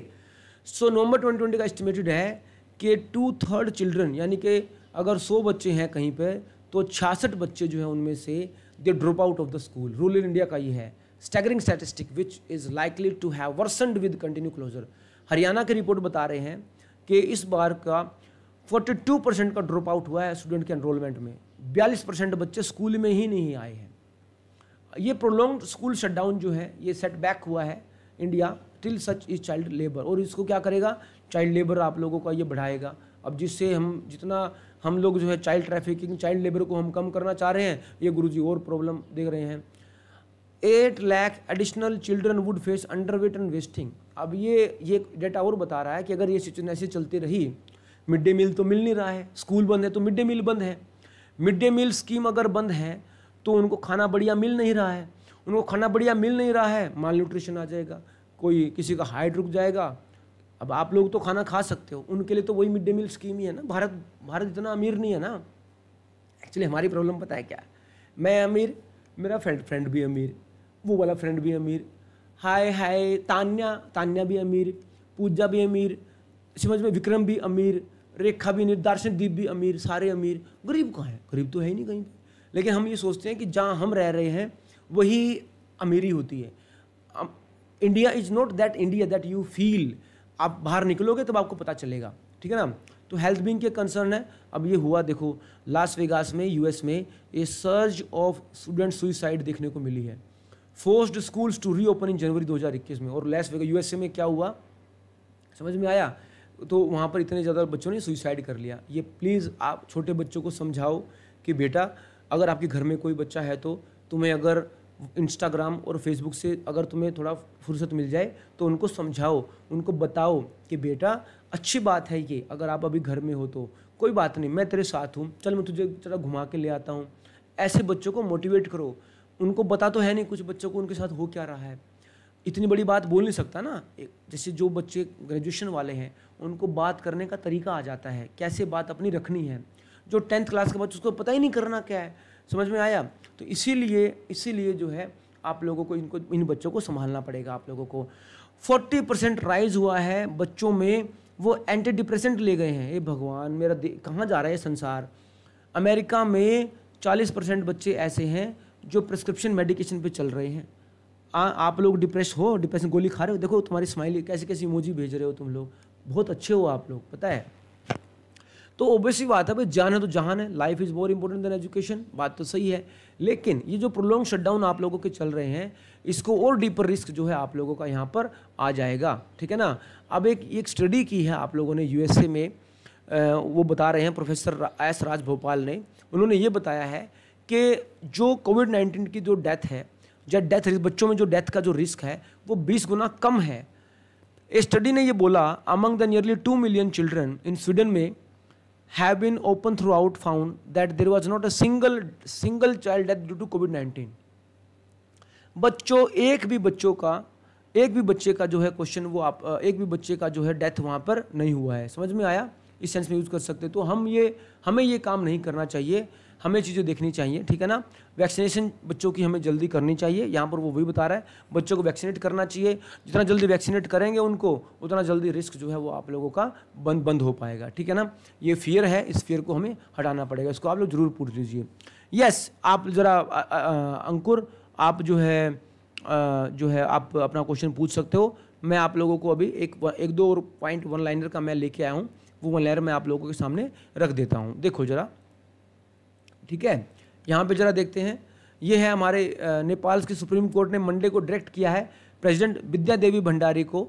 so November twenty twenty का एस्टिमेटेड है कि टू थर्ड चिल्ड्रन यानी कि अगर सौ बच्चे हैं कहीं पे तो छियासठ बच्चे जो हैं उनमें से they drop out of the school rural India का ये है staggering statistic which is likely to have worsened with continue closure Haryana की रिपोर्ट बता रहे हैं कि इस बार का 42 परसेंट का ड्रॉप आउट हुआ है स्टूडेंट के एनरोलमेंट में बयालीस परसेंट बच्चे स्कूल में ही नहीं आए हैं ये प्रोलोंग स्कूल शटडाउन जो है ये सेटबैक हुआ है India till such is child labour और इसको क्या करेगा चाइल्ड लेबर आप लोगों का ये बढ़ाएगा अब जिससे हम जितना हम लोग जो है चाइल्ड ट्रैफिकिंग चाइल्ड लेबर को हम कम करना चाह रहे हैं ये गुरु जी और प्रॉब्लम देख रहे हैं eight lakh additional children would face under weight and wasting अब ये ये डेटा और बता रहा है कि अगर ये सिचुएशन ऐसी चलती रही मिड डे मील तो मिल नहीं रहा है स्कूल बंद है तो मिड डे मील बंद है मिड डे मील स्कीम अगर बंद है तो उनको खाना बढ़िया मिल नहीं रहा है उनको खाना बढ़िया मिल नहीं रहा है माल न्यूट्रिशन आ जाएगा कोई किसी का हाइट रुक जाएगा अब आप लोग तो खाना खा सकते हो उनके लिए तो वही मिड डे मील स्कीम ही है ना भारत भारत इतना अमीर नहीं है ना एक्चुअली हमारी प्रॉब्लम पता है क्या मैं अमीर मेरा फ्रेंड फ्रेंड भी अमीर वो वाला फ्रेंड भी अमीर हाय हाय तान्या तान्या भी अमीर पूजा भी अमीर समझ में विक्रम भी अमीर रेखा भी अमीर दार्शनदीप भी अमीर सारे अमीर गरीब कहाँ है गरीब तो है ही नहीं कहीं पर लेकिन हम ये सोचते हैं कि जहाँ हम रह रहे हैं वही अमीरी होती है India is not that India that you feel आप बाहर निकलोगे तब आपको पता चलेगा ठीक है ना तो हेल्थ बींग के कंसर्न है अब ये हुआ देखो लास वेगास में यूएस में ये सर्ज ऑफ स्टूडेंट सुइसाइड देखने को मिली है forced schools to reopen in January 2021 में और लैस वेगा यूएसए में क्या हुआ समझ में आया तो वहाँ पर इतने ज़्यादा बच्चों ने सुइसाइड कर लिया ये प्लीज़ आप छोटे बच्चों को समझाओ कि बेटा अगर आपके घर में कोई बच्चा है तो तुम्हें अगर इंस्टाग्राम और फेसबुक से अगर तुम्हें थोड़ा फुर्सत मिल जाए तो उनको समझाओ उनको बताओ कि बेटा अच्छी बात है ये अगर आप अभी घर में हो तो कोई बात नहीं मैं तेरे साथ हूँ चल मैं तुझे थोड़ा घुमा के ले आता हूँ ऐसे बच्चों को मोटिवेट करो उनको बता तो है नहीं कुछ बच्चों को उनके साथ हो क्या रहा है इतनी बड़ी बात बोल नहीं सकता ना जैसे जो बच्चे ग्रेजुएशन वाले हैं उनको बात करने का तरीका आ जाता है कैसे बात अपनी रखनी है जो टेंथ क्लास के बच्चे उसको पता ही नहीं करना क्या है समझ में आया तो इसीलिए इसीलिए जो है आप लोगों को इनको इन बच्चों को संभालना पड़ेगा आप लोगों को 40 परसेंट राइज हुआ है बच्चों में वो एंटी डिप्रेसेंट ले गए हैं ये भगवान मेरा कहाँ जा रहा है संसार अमेरिका में 40 परसेंट बच्चे ऐसे हैं जो प्रिस्क्रिप्शन मेडिकेशन पे चल रहे हैं आ, आप लोग डिप्रेस हो डिप्रेशन गोली खा रहे हो देखो तुम्हारी स्माइली कैसे कैसी मोजी भेज रहे हो तुम लोग बहुत अच्छे हो आप लोग पता है तो ओबियसली बात है भाई जान है तो जहान है life is more important than education बात तो सही है लेकिन ये जो प्रोलॉन्ग शटडाउन आप लोगों के चल रहे हैं इसको और डीपर रिस्क जो है आप लोगों का यहाँ पर आ जाएगा ठीक है ना अब एक एक स्टडी की है आप लोगों ने यूएसए में वो बता रहे हैं प्रोफेसर एस राज भोपाल ने उन्होंने ये बताया है कि जो कोविड नाइन्टीन की जो डेथ है या डेथ बच्चों में जो डेथ का जो रिस्क है वो बीस गुना कम है स्टडी ने ये बोला among the nearly two million children in Sweden में have been open throughout found that there was not a single single child death due to Covid nineteen बच्चों एक भी बच्चों का एक भी बच्चे का जो है क्वेश्चन वो आप एक भी बच्चे का जो है डेथ वहाँ पर नहीं हुआ है समझ में आया इस सेंस में यूज़ कर सकते तो हम ये हमें ये काम नहीं करना चाहिए हमें चीज़ें देखनी चाहिए ठीक है ना वैक्सीनेशन बच्चों की हमें जल्दी करनी चाहिए यहाँ पर वो वही बता रहा है बच्चों को वैक्सीनेट करना चाहिए जितना जल्दी वैक्सीनेट करेंगे उनको उतना जल्दी रिस्क जो है वो आप लोगों का बंद बंद हो पाएगा ठीक है ना ये फियर है इस फियर को हमें हटाना पड़ेगा इसको आप लोग जरूर पूछ दीजिए यस आप ज़रा अंकुर आप जो है जो है आप अपना क्वेश्चन पूछ सकते हो मैं आप लोगों को अभी एक एक दो पॉइंट वन लाइनर का मैं लेके आया हूँ वो वन लाइनर मैं आप लोगों के सामने रख देता हूँ देखो ज़रा ठीक है यहाँ पे जरा देखते हैं ये है हमारे नेपाल की सुप्रीम कोर्ट ने मंडे को डायरेक्ट किया है प्रेसिडेंट विद्या देवी भंडारी को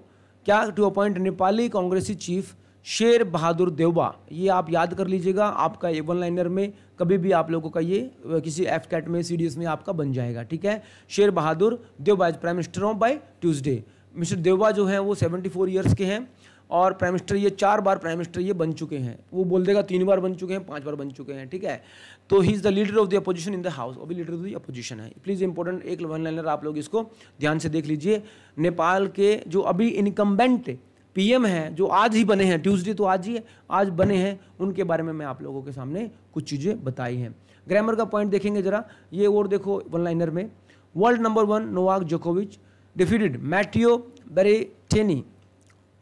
क्या टू अपॉइंट नेपाली कांग्रेसी चीफ शेर बहादुर देवबा ये आप याद कर लीजिएगा आपका ए वन लाइनर में कभी भी आप लोगों का ये किसी एफ कैट में सी में आपका बन जाएगा ठीक है Sher Bahadur Deuba is prime minister of by Tuesday mister Deuba जो है वो सेवेंटी फोर ईयर्स के हैं और प्राइम मिनिस्टर ये चार बार प्राइम मिनिस्टर ये बन चुके हैं वो बोल देगा तीन बार बन चुके हैं पांच बार बन चुके हैं ठीक है तो he is the leader of the opposition in the house अभी लीडर ऑफ द अपोजिशन है प्लीज़ इंपॉर्टेंट एक वन लाइनर आप लोग इसको ध्यान से देख लीजिए नेपाल के जो अभी इनकम्बेंट पीएम हैं जो आज ही बने हैं ट्यूजडे तो आज ही है आज बने हैं उनके बारे में मैं आप लोगों के सामने कुछ चीज़ें बताई हैं ग्रामर का पॉइंट देखेंगे जरा ये और देखो वन लाइनर में वर्ल्ड नंबर वन नोवाक जोकोविच defeated Matteo Berrettini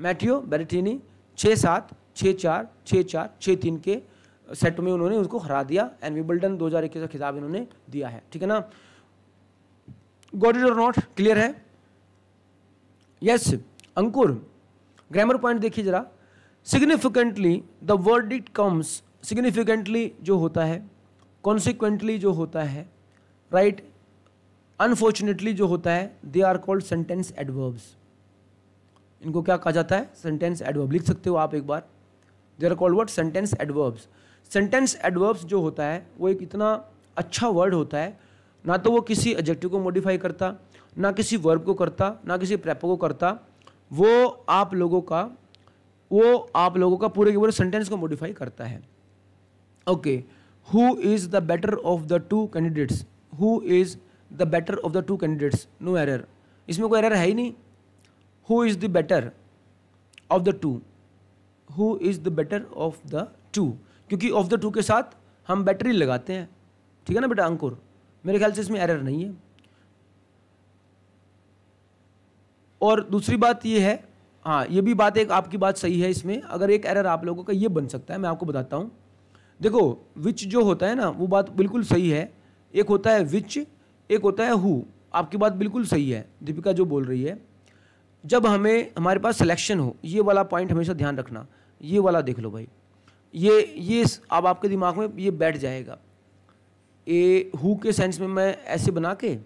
Matteo Berrettini छः सात छः चार छः चार छः तीन के सेट में उन्होंने उसको हरा दिया एंड विबल्टन दो हज़ार इक्कीस का खिताब इन्होंने दिया है ठीक है ना गॉड इट और नॉट क्लियर है यस अंकुर ग्रामर पॉइंट देखिए जरा significantly the word it comes significantly जो होता है कॉन्सिक्वेंटली जो होता है राइट right? अनफॉर्चुनेटली जो होता है they are called sentence adverbs इनको क्या कहा जाता है सेंटेंस एडवर्ब लिख सकते हो आप एक बार there are called word sentence adverbs sentence adverbs जो होता है वो एक इतना अच्छा वर्ड होता है ना तो वो किसी एडजेक्टिव को मॉडिफाई करता ना किसी वर्ब को करता ना किसी प्रेप को करता वो आप लोगों का वो आप लोगों का पूरे के पूरे सेंटेंस को मॉडिफाई करता है okay who is the better of the two candidates who is the better of the two candidates no error इसमें कोई एरर है ही नहीं who is the better of the two who is the better of the two क्योंकि of the two के साथ हम battery लगाते हैं ठीक है ना बेटा अंकुर मेरे ख्याल से इसमें एरर नहीं है और दूसरी बात ये है हाँ ये भी बात एक आपकी बात सही है इसमें अगर एक एरर आप लोगों का ये बन सकता है मैं आपको बताता हूँ देखो विच जो होता है ना वो बात बिल्कुल सही है एक होता है विच एक होता है हु आपकी बात बिल्कुल सही है दीपिका जो बोल रही है जब हमें हमारे पास सिलेक्शन हो ये वाला पॉइंट हमेशा ध्यान रखना ये वाला देख लो भाई ये ये अब आपके दिमाग में ये बैठ जाएगा ए हु के सेंस में मैं ऐसे बना के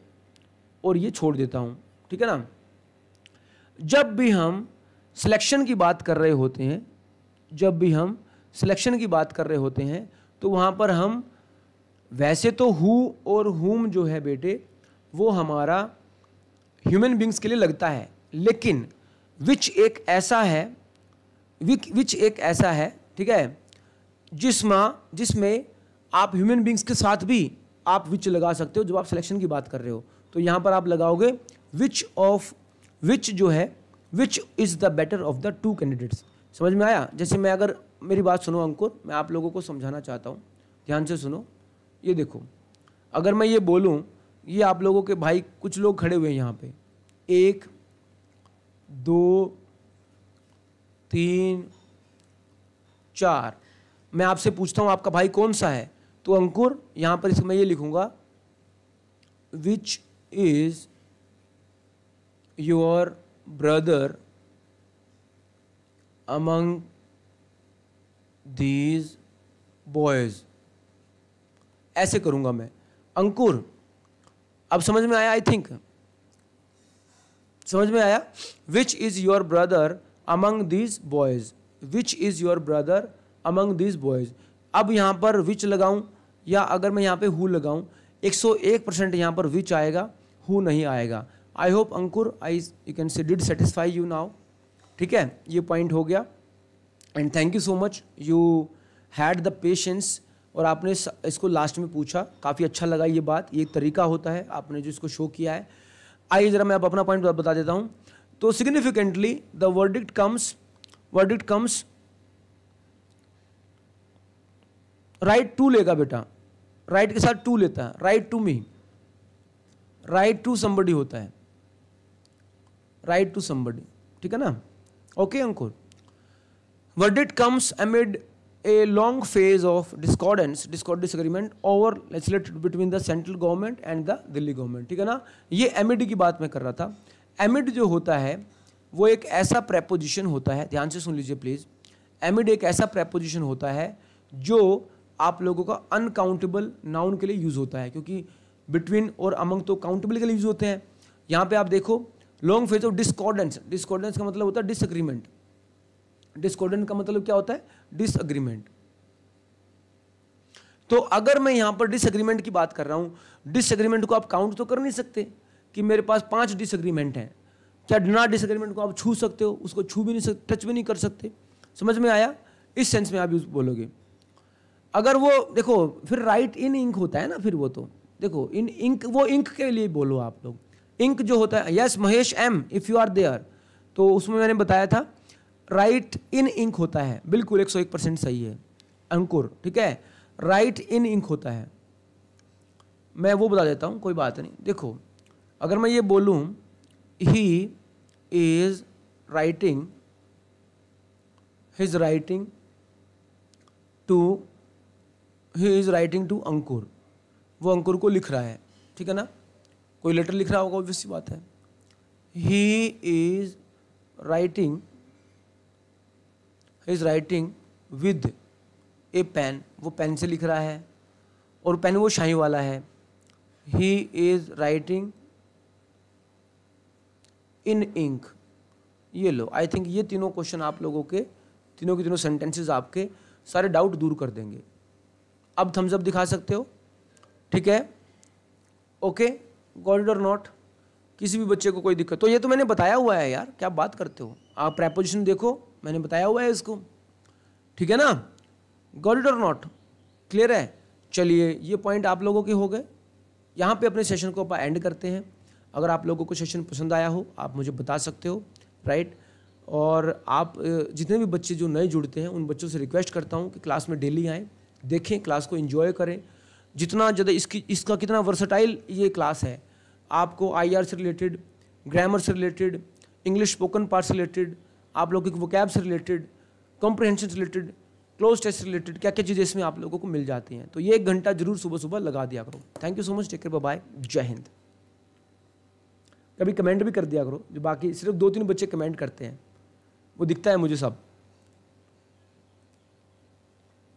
और ये छोड़ देता हूँ ठीक है ना जब भी हम सिलेक्शन की बात कर रहे होते हैं जब भी हम सिलेक्शन की बात कर रहे होते हैं तो वहाँ पर हम वैसे तो हु और हुम जो है बेटे वो हमारा ह्यूमन बींग्स के लिए लगता है लेकिन विच एक ऐसा है विच एक ऐसा है ठीक है जिसमा जिसमें आप ह्यूमन बींग्स के साथ भी आप विच लगा सकते हो जब आप सिलेक्शन की बात कर रहे हो तो यहाँ पर आप लगाओगे विच ऑफ विच जो है which is the better of the two candidates समझ में आया जैसे मैं अगर मेरी बात सुनो अंकुर मैं आप लोगों को समझाना चाहता हूँ ध्यान से सुनो ये देखो अगर मैं ये बोलूँ ये आप लोगों के भाई कुछ लोग खड़े हुए हैं यहाँ पे एक दो तीन चार मैं आपसे पूछता हूँ आपका भाई कौन सा है तो अंकुर यहाँ पर इसमें ये लिखूँगा which is your brother among these boys ऐसे करूँगा मैं अंकुर अब समझ में आया आई थिंक समझ में आया which is your brother among these boys which is your brother among these boys अब यहाँ पर विच लगाऊँ या अगर मैं यहाँ पे हु लगाऊँ 101 परसेंट यहाँ पर विच आएगा हु नहीं आएगा I hope Ankur I you can say did satisfy you now ठीक है ये पॉइंट हो गया and thank you so much you had the patience और आपने इसको लास्ट में पूछा काफ़ी अच्छा लगा ये बात ये एक तरीका होता है आपने जो इसको शो किया है आइए ज़रा मैं आप अपना पॉइंट बता देता हूँ तो significantly the verdict comes verdict comes write to लेगा बेटा राइट के साथ टू लेता है write to me write to somebody होता है राइट टू संबडी ठीक है ना okay Ankur verdict comes amid a long phase of discordance discord disagreement over legislated between the central government and the Delhi government ठीक है ना ये एमिड e की बात मैं कर रहा था एमिड e जो होता है वो एक ऐसा प्रेपोजिशन होता है ध्यान से सुन लीजिए प्लीज़ एमिड e एक ऐसा प्रेपोजिशन होता है जो आप लोगों का अनकाउंटेबल नाउन के लिए यूज़ होता है क्योंकि बिटवीन और अमंग तो काउंटेबल के लिए यूज़ होते हैं यहाँ पे आप देखो long phase of discordance discordance का मतलब होता है डिसएग्रीमेंट डिस्कॉर्डेंट का मतलब क्या होता है डिसएग्रीमेंट तो अगर मैं यहां पर डिसएग्रीमेंट की बात कर रहा हूं डिसएग्रीमेंट को आप काउंट तो कर नहीं सकते कि मेरे पास पांच डिसएग्रीमेंट हैं क्या ना डिसएग्रीमेंट को आप छू सकते हो उसको छू भी नहीं सकते टच भी नहीं कर सकते समझ में आया इस सेंस में आप यूज बोलोगे अगर वो देखो फिर राइट इन इंक होता है ना फिर वो तो देखो इन इंक वो इंक के लिए बोलो आप लोग इंक जो होता है yes Mahesh M if you are there तो उसमें मैंने बताया था राइट इन इंक होता है बिल्कुल 101 परसेंट सही है अंकुर ठीक है राइट इन इंक होता है मैं वो बता देता हूँ कोई बात नहीं देखो अगर मैं ये बोलूँ he is writing his writing to he is writing to Ankur वो अंकुर को लिख रहा है ठीक है ना कोई लेटर लिख रहा होगा ऑब्वियस बात है he is writing is writing with a pen वो पेन से लिख रहा है और पेन वो शाही वाला है he is writing in ink ये लो आई थिंक ये तीनों क्वेश्चन आप लोगों के तीनों के तीनों सेंटेंसेस आपके सारे डाउट दूर कर देंगे अब थम्स अप दिखा सकते हो ठीक है ओके गॉड और नॉट किसी भी बच्चे को कोई दिक्कत तो ये तो मैंने बताया हुआ है यार क्या बात करते हो आप प्रेपोजिशन देखो मैंने बताया हुआ है इसको ठीक है ना गॉड और नॉट क्लियर है चलिए ये पॉइंट आप लोगों के हो गए यहाँ पे अपने सेशन को आप एंड करते हैं अगर आप लोगों को सेशन पसंद आया हो आप मुझे बता सकते हो राइट और आप जितने भी बच्चे जो नए जुड़ते हैं उन बच्चों से रिक्वेस्ट करता हूँ कि क्लास में डेली आएँ देखें क्लास को इन्जॉय करें जितना ज़्यादा इसकी इसका कितना वर्सटाइल ये क्लास है आपको आई से रिलेटेड ग्रामर से रिलेटेड इंग्लिश स्पोकन पार्ट से रिलेटेड आप लोगों की वोकैब से related comprehension related cloze test related क्या क्या चीज़ें इसमें आप लोगों को मिल जाती हैं तो ये एक घंटा जरूर सुबह सुबह लगा दिया करो thank you so much take care bye Jai Hind कभी कमेंट भी कर दिया करो जो बाकी सिर्फ दो तीन बच्चे कमेंट करते हैं वो दिखता है मुझे सब